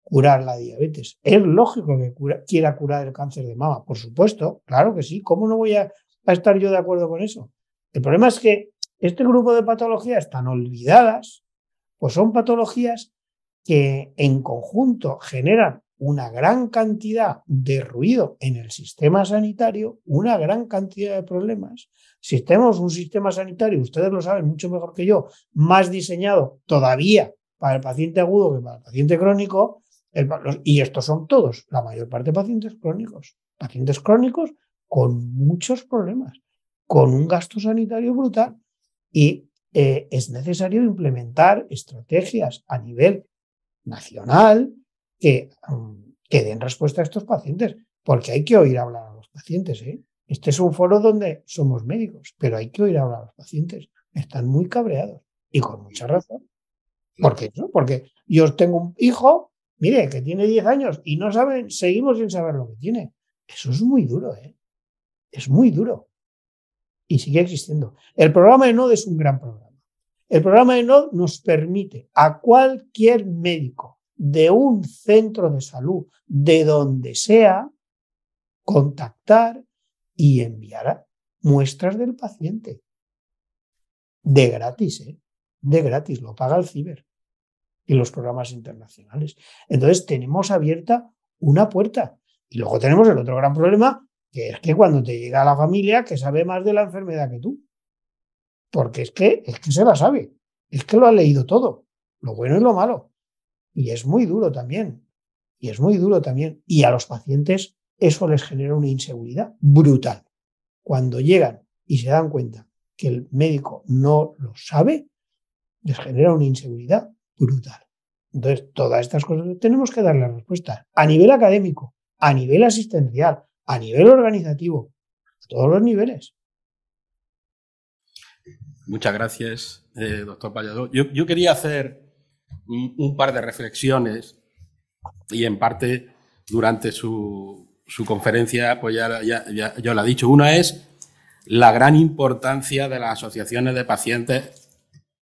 curar la diabetes. Es lógico que quiera curar el cáncer de mama, por supuesto, claro que sí. ¿Cómo no voy a, a estar yo de acuerdo con eso? El problema es que este grupo de patologías tan olvidadas, pues son patologías que en conjunto generan una gran cantidad de ruido en el sistema sanitario, una gran cantidad de problemas. Si tenemos un sistema sanitario, ustedes lo saben mucho mejor que yo, más diseñado todavía para el paciente agudo que para el paciente crónico, y estos son todos, la mayor parte de pacientes crónicos, pacientes crónicos con muchos problemas, con un gasto sanitario brutal y eh, es necesario implementar estrategias a nivel nacional, Mm, que, den respuesta a estos pacientes, porque hay que oír hablar a los pacientes. ¿eh? Este es un foro donde somos médicos, pero hay que oír hablar a los pacientes. Están muy cabreados y con mucha razón. ¿Por qué Porque yo tengo un hijo, mire, que tiene 10 años y no saben, seguimos sin saber lo que tiene. Eso es muy duro, ¿eh? Es muy duro. Y sigue existiendo. El programa de NOD es un gran programa. El programa de NOD nos permite a cualquier médico de un centro de salud, de donde sea, contactar y enviar muestras del paciente. De gratis, ¿eh? De gratis, lo paga el ciber y los programas internacionales. Entonces tenemos abierta una puerta. Y luego tenemos el otro gran problema, que es que cuando te llega la familia que sabe más de la enfermedad que tú. Porque es que, es que se la sabe, es que lo ha leído todo, lo bueno y lo malo. Y es muy duro también. Y es muy duro también. Y a los pacientes eso les genera una inseguridad brutal. Cuando llegan y se dan cuenta que el médico no lo sabe, les genera una inseguridad brutal. Entonces, todas estas cosas tenemos que darle respuesta a nivel académico, a nivel asistencial, a nivel organizativo, a todos los niveles. Muchas gracias, eh, doctor Palladó. Yo, yo, quería hacer un, par de reflexiones y en parte durante su, conferencia, pues ya, ya, lo ha dicho. Una es la gran importancia de las asociaciones de pacientes,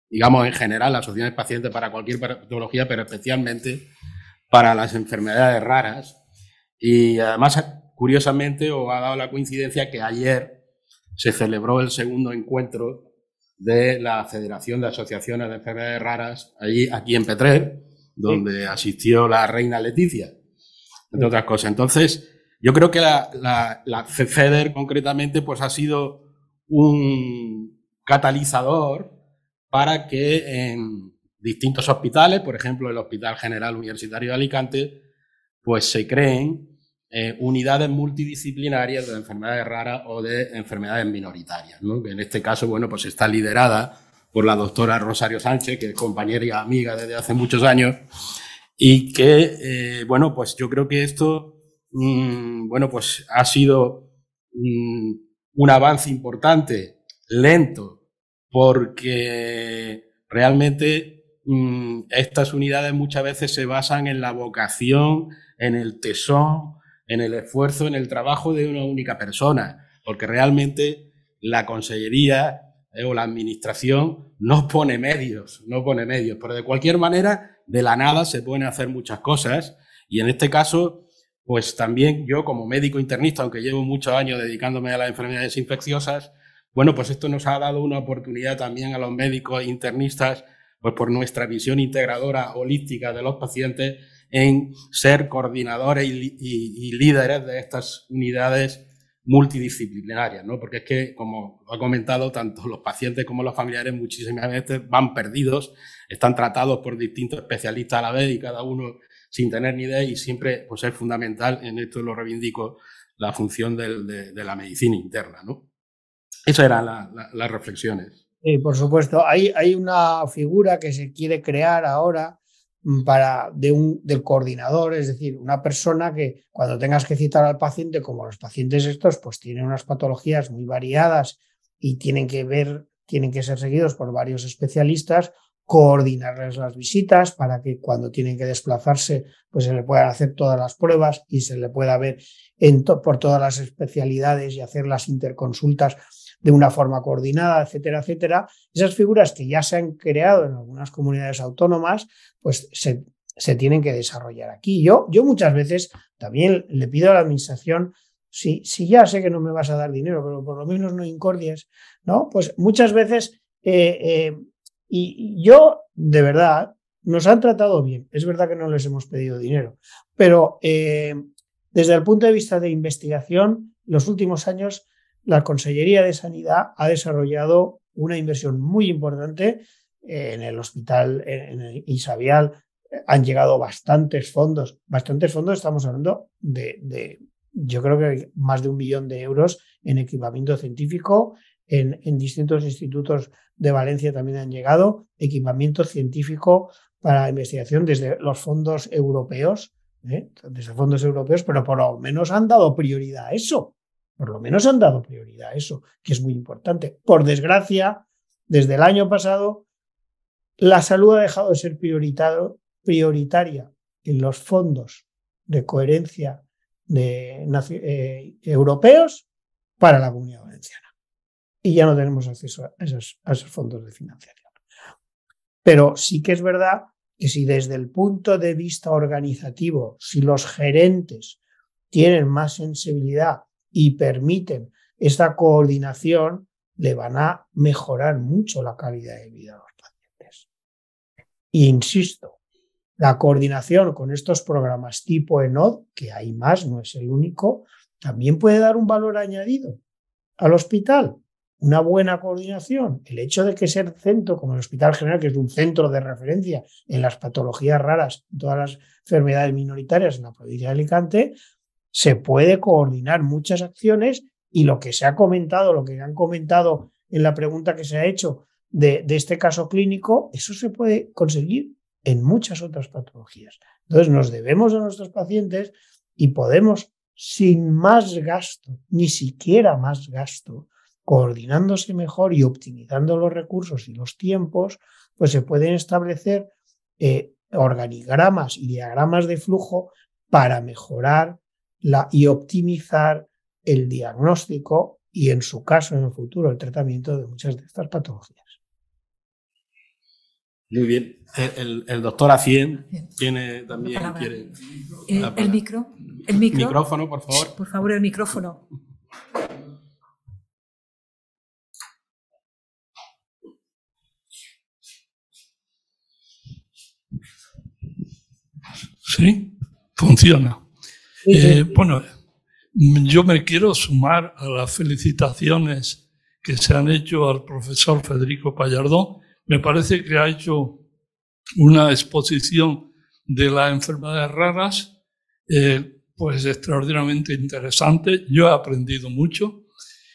digamos en general, las asociaciones de pacientes para cualquier patología, pero especialmente para las enfermedades raras. Y además, curiosamente, o ha dado la coincidencia que ayer se celebró el segundo encuentro de la Federación de Asociaciones de Enfermedades Raras, allí, aquí en Petrer, donde asistió la reina Leticia, entre otras cosas. Entonces, yo creo que la, la, FEDER concretamente pues, ha sido un catalizador para que en distintos hospitales, por ejemplo el Hospital General Universitario de Alicante, pues se creen eh, unidades multidisciplinarias de enfermedades raras o de enfermedades minoritarias. En este caso, bueno, pues está liderada por la doctora Rosario Sánchez, que es compañera y amiga desde hace muchos años, y que, eh, bueno, pues yo creo que esto, mm, bueno, pues ha sido mm, un avance importante, lento, porque realmente mm, estas unidades muchas veces se basan en la vocación, en el tesón, en el esfuerzo, en el trabajo de una única persona, porque realmente la consellería eh, o la administración no pone medios, no pone medios, pero de cualquier manera, de la nada se pueden hacer muchas cosas y en este caso, pues también yo como médico internista, aunque llevo muchos años dedicándome a las enfermedades infecciosas, bueno, pues esto nos ha dado una oportunidad también a los médicos internistas, pues por nuestra visión integradora, holística de los pacientes, en ser coordinadores y, líderes de estas unidades multidisciplinarias, ¿no? Porque es que, como ha comentado, tanto los pacientes como los familiares muchísimas veces van perdidos, están tratados por distintos especialistas a la vez y cada uno sin tener ni idea y siempre pues, es fundamental, en esto lo reivindico, la función de, la medicina interna, ¿no? Esas eran las reflexiones. Sí, eh, por supuesto. Hay, hay una figura que se quiere crear ahora para, de un, del coordinador, es decir, una persona que cuando tengas que citar al paciente, como los pacientes estos, pues tienen unas patologías muy variadas y tienen que ver, tienen que ser seguidos por varios especialistas, coordinarles las visitas para que cuando tienen que desplazarse, pues se le puedan hacer todas las pruebas y se le pueda ver por todas las especialidades y hacer las interconsultas de una forma coordinada, etcétera, etcétera, esas figuras que ya se han creado en algunas comunidades autónomas, pues se, tienen que desarrollar aquí. Yo, yo muchas veces también le pido a la administración si, ya sé que no me vas a dar dinero, pero por lo menos no incordies, ¿no? Pues muchas veces, eh, eh, y yo, de verdad, nos han tratado bien. Es verdad que no les hemos pedido dinero, pero eh, desde el punto de vista de investigación, los últimos años la Consellería de Sanidad ha desarrollado una inversión muy importante en el hospital, en el Isabial. Han llegado bastantes fondos, bastantes fondos, estamos hablando de, yo creo que más de un millón de euros en equipamiento científico, en, distintos institutos de Valencia también han llegado, equipamiento científico para investigación desde los fondos europeos, ¿eh? desde fondos europeos, pero por lo menos han dado prioridad a eso. Por lo menos han dado prioridad a eso, que es muy importante. Por desgracia, desde el año pasado, la salud ha dejado de ser prioritaria en los fondos de coherencia eh, europeos para la comunidad valenciana. Y ya no tenemos acceso a esos fondos de financiación. Pero sí que es verdad que si desde el punto de vista organizativo, si los gerentes tienen más sensibilidad y permiten esta coordinación, le van a mejorar mucho la calidad de vida a los pacientes. insisto, la coordinación con estos programas tipo ENOD, que hay más, no es el único, también puede dar un valor añadido al hospital. Una buena coordinación, el hecho de que ser centro, como el Hospital General, que es un centro de referencia en las patologías raras, todas las enfermedades minoritarias en la provincia de Alicante, se puede coordinar muchas acciones y lo que se ha comentado, lo que han comentado en la pregunta que se ha hecho de, este caso clínico, eso se puede conseguir en muchas otras patologías. Entonces nos debemos a nuestros pacientes y podemos sin más gasto, ni siquiera más gasto, coordinándose mejor y optimizando los recursos y los tiempos, pues se pueden establecer eh, organigramas y diagramas de flujo para mejorar y optimizar el diagnóstico y, en su caso, en el futuro, el tratamiento de muchas de estas patologías. Muy bien. El, doctor Acien tiene también. Quiere, eh, el, micro, el micrófono, por favor. Por favor, el micrófono. Sí, funciona. Eh, bueno, yo me quiero sumar a las felicitaciones que se han hecho al profesor Federico Pallardó. Me parece que ha hecho una exposición de las enfermedades raras, eh, pues extraordinariamente interesante. Yo he aprendido mucho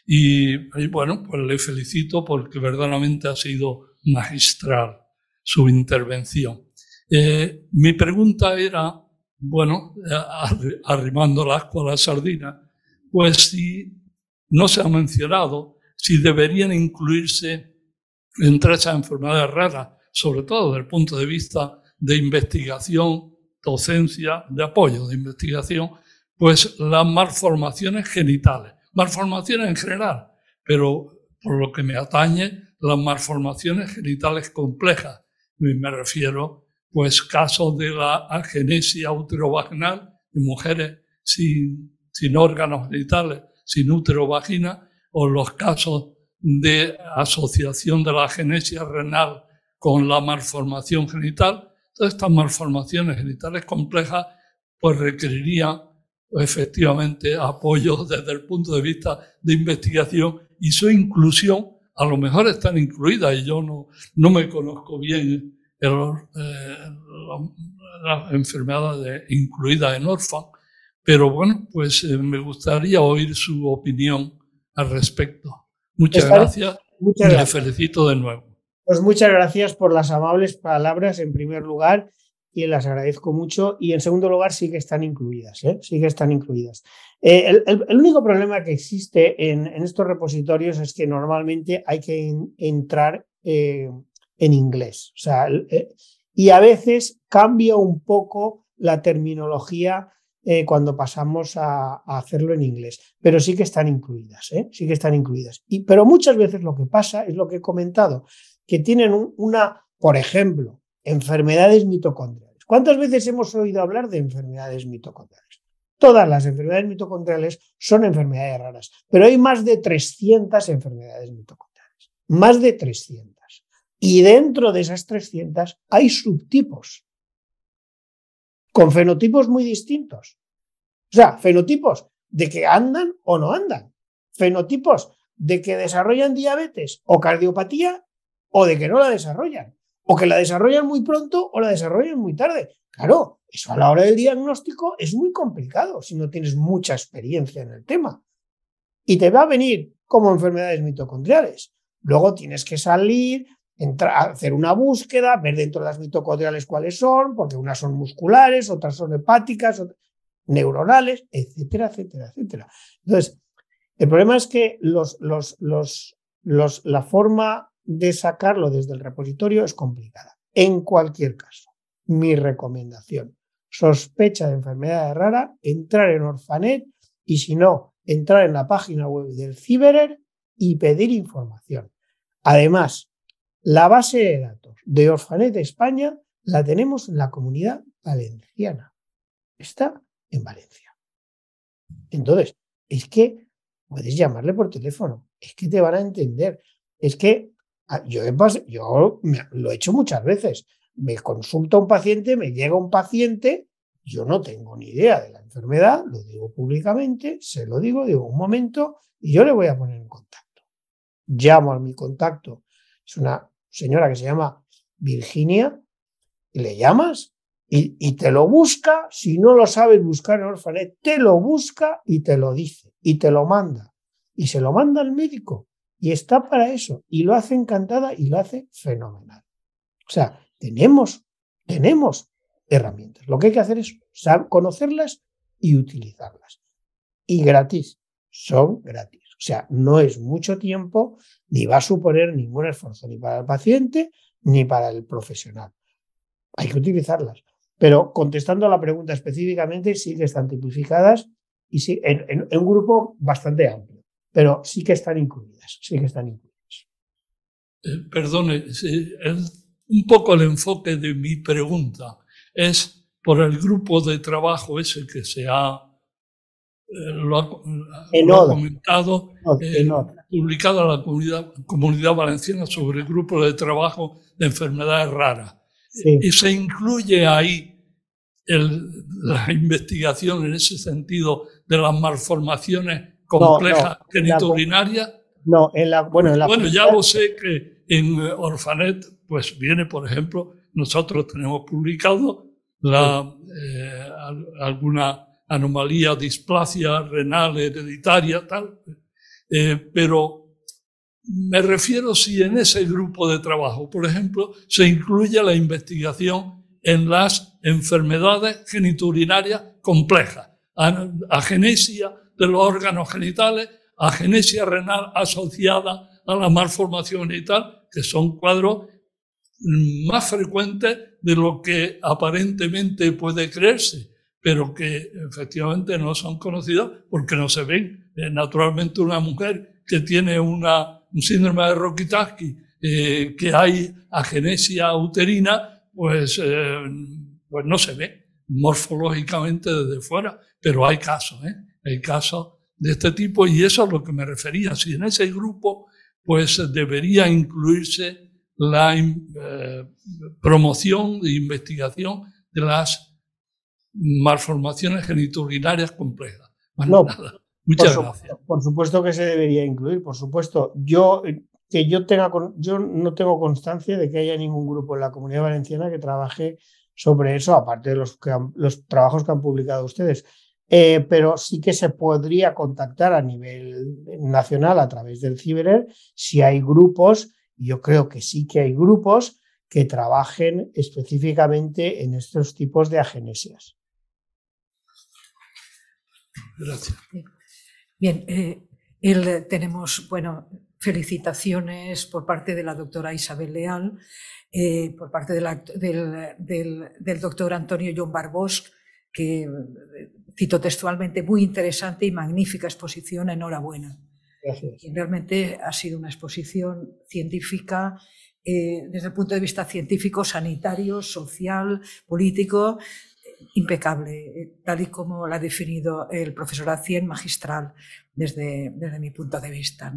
y, bueno, pues le felicito porque verdaderamente ha sido magistral su intervención. Eh, mi pregunta era bueno, eh, arrimando asco a la sardina, pues si no se ha mencionado, si deberían incluirse entre esas enfermedades raras, sobre todo desde el punto de vista de investigación, docencia, de apoyo de investigación, pues las malformaciones genitales, malformaciones en general, pero por lo que me atañe, las malformaciones genitales complejas. Me refiero pues casos de la agenesia uterovaginal en mujeres sin, órganos genitales, sin útero vagina, o los casos de asociación de la agenesia renal con la malformación genital. Todas estas malformaciones genitales complejas pues requerirían efectivamente apoyo desde el punto de vista de investigación y su inclusión, a lo mejor están incluidas y yo no me conozco bien eh, la, enfermedad de, incluida en Orphan. Pero bueno, pues eh, me gustaría oír su opinión al respecto. Muchas gracias. y Le felicito de nuevo. Pues muchas gracias por las amables palabras en primer lugar y las agradezco mucho. Y en segundo lugar, sí que están incluidas, ¿eh? sí que están incluidas. Eh, el, el, único problema que existe en, en, estos repositorios es que normalmente hay que entrar en inglés. O sea, eh, y a veces cambia un poco la terminología eh, cuando pasamos a, hacerlo en inglés, pero sí que están incluidas, ¿eh? sí que están incluidas. pero muchas veces lo que pasa es lo que he comentado, que tienen una, por ejemplo, enfermedades mitocondriales. ¿Cuántas veces hemos oído hablar de enfermedades mitocondriales? Todas las enfermedades mitocondriales son enfermedades raras, pero hay más de 300 enfermedades mitocondriales, más de 300. Y dentro de esas 300 hay subtipos con fenotipos muy distintos. O sea, fenotipos de que andan o no andan. Fenotipos de que desarrollan diabetes o cardiopatía o de que no la desarrollan. O que la desarrollan muy pronto o la desarrollan muy tarde. Claro, eso a la hora del diagnóstico es muy complicado si no tienes mucha experiencia en el tema. Y te va a venir como enfermedades mitocondriales. Luego tienes que salir, hacer una búsqueda, ver dentro de las mitocondriales cuáles son, porque unas son musculares, otras son hepáticas, neuronales, etcétera, etcétera, etcétera. Entonces, el problema es que la forma de sacarlo desde el repositorio es complicada. En cualquier caso, mi recomendación, sospecha de enfermedad rara, entrar en Orfanet y si no, entrar en la página web del Ciberer y pedir información. Además, la base de datos de Orfanet de España la tenemos en la comunidad valenciana. Está en Valencia. Entonces, es que puedes llamarle por teléfono, es que te van a entender. Es que ah, yo, yo lo he hecho muchas veces. Me consulta un paciente, me llega un paciente, yo no tengo ni idea de la enfermedad, lo digo públicamente, se lo digo, digo un momento y yo le voy a poner en contacto. Llamo a mi contacto. Es una señora que se llama Virginia, le llamas y, te lo busca, si no lo sabes buscar en Orfanet, te lo busca y te lo dice, y te lo manda, y se lo manda al médico, y está para eso, y lo hace encantada y lo hace fenomenal. O sea, tenemos, tenemos herramientas. Lo que hay que hacer es saber conocerlas y utilizarlas. Y gratis, son gratis. O sea, no es mucho tiempo ni va a suponer ningún esfuerzo ni para el paciente ni para el profesional. Hay que utilizarlas. Pero contestando a la pregunta específicamente, sí que están tipificadas y sí, en, un grupo bastante amplio, pero sí que están incluidas, sí que están incluidas. Eh, perdone, es un poco el enfoque de mi pregunta es por el grupo de trabajo ese que se ha lo ha, comentado, eh, publicado a la comunidad, comunidad, valenciana sobre el grupo de trabajo de enfermedades raras. Y se incluye ahí la investigación en ese sentido de las malformaciones complejas genitourinarias. No, en la, bueno, bueno ya lo sé que en eh, Orfanet, pues viene, por ejemplo, nosotros tenemos publicado la, eh, alguna anomalía, displasia renal hereditaria, tal. Eh, pero me refiero si en ese grupo de trabajo, por ejemplo, se incluye la investigación en las enfermedades geniturinarias complejas, agenesia de los órganos genitales, agenesia renal asociada a la malformación genital, que son cuadros más frecuentes de lo que aparentemente puede creerse pero que efectivamente no son conocidos porque no se ven. Eh, naturalmente una mujer que tiene una, un síndrome de Rokitansky, eh, que hay agenesia uterina, pues, eh, pues no se ve morfológicamente desde fuera, pero hay casos, ¿eh? hay casos de este tipo y eso es lo que me refería. Si en ese grupo, pues debería incluirse la promoción e investigación de las malformaciones genitourinarias complejas. Muchas por gracias. por supuesto que se debería incluir, por supuesto. Yo eh, que yo tenga yo no tengo constancia de que haya ningún grupo en la Comunidad Valenciana que trabaje sobre eso, aparte de los, trabajos que han publicado ustedes. Eh, pero sí que se podría contactar a nivel nacional a través del Ciberer si hay grupos, y yo creo que sí que hay grupos que trabajen específicamente en estos tipos de agenesias. Gracias. Bien, eh, eh, tenemos, bueno, felicitaciones por parte de la doctora Isabel Leal, eh, por parte del, del, doctor Antonio John Barbos, que cito textualmente, muy interesante y magnífica exposición, enhorabuena. Gracias. realmente ha sido una exposición científica desde el punto de vista científico, sanitario, social, político, impecable, eh, tal y como la ha definido el profesor Acien, magistral, desde, desde mi punto de vista.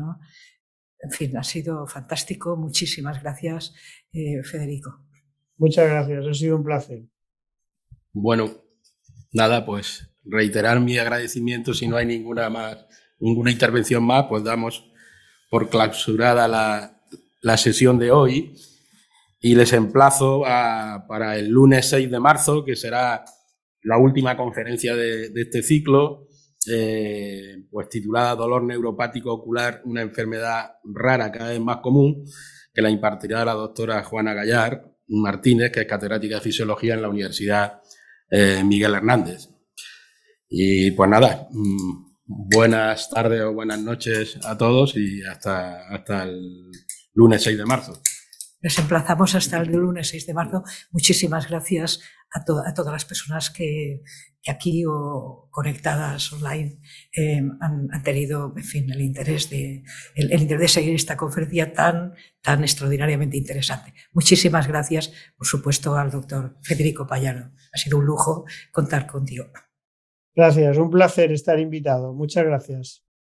En fin, ha sido fantástico. Muchísimas gracias, eh, Federico. Muchas gracias, ha sido un placer. Bueno, nada, pues reiterar mi agradecimiento. Si no hay ninguna más, ninguna intervención más, pues damos por clausurada la, sesión de hoy y les emplazo para el lunes 6 de marzo, que será la última conferencia de, este ciclo, eh, pues titulada Dolor neuropático ocular, una enfermedad rara cada vez más común, que la impartirá la doctora Juana Gallar Martínez, que es catedrática de fisiología en la Universidad eh, Miguel Hernández. Y pues nada, mm, buenas tardes o buenas noches a todos y hasta, hasta el lunes 6 de marzo. Les emplazamos hasta el lunes 6 de marzo. Muchísimas gracias a, todas las personas que, aquí o conectadas online em, han, tenido en el, interés de, seguir esta conferencia tan extraordinariamente interesante. Muchísimas gracias, por supuesto, al doctor Federico Payano. Ha sido un lujo contar contigo. Gracias, un placer estar invitado. Muchas gracias.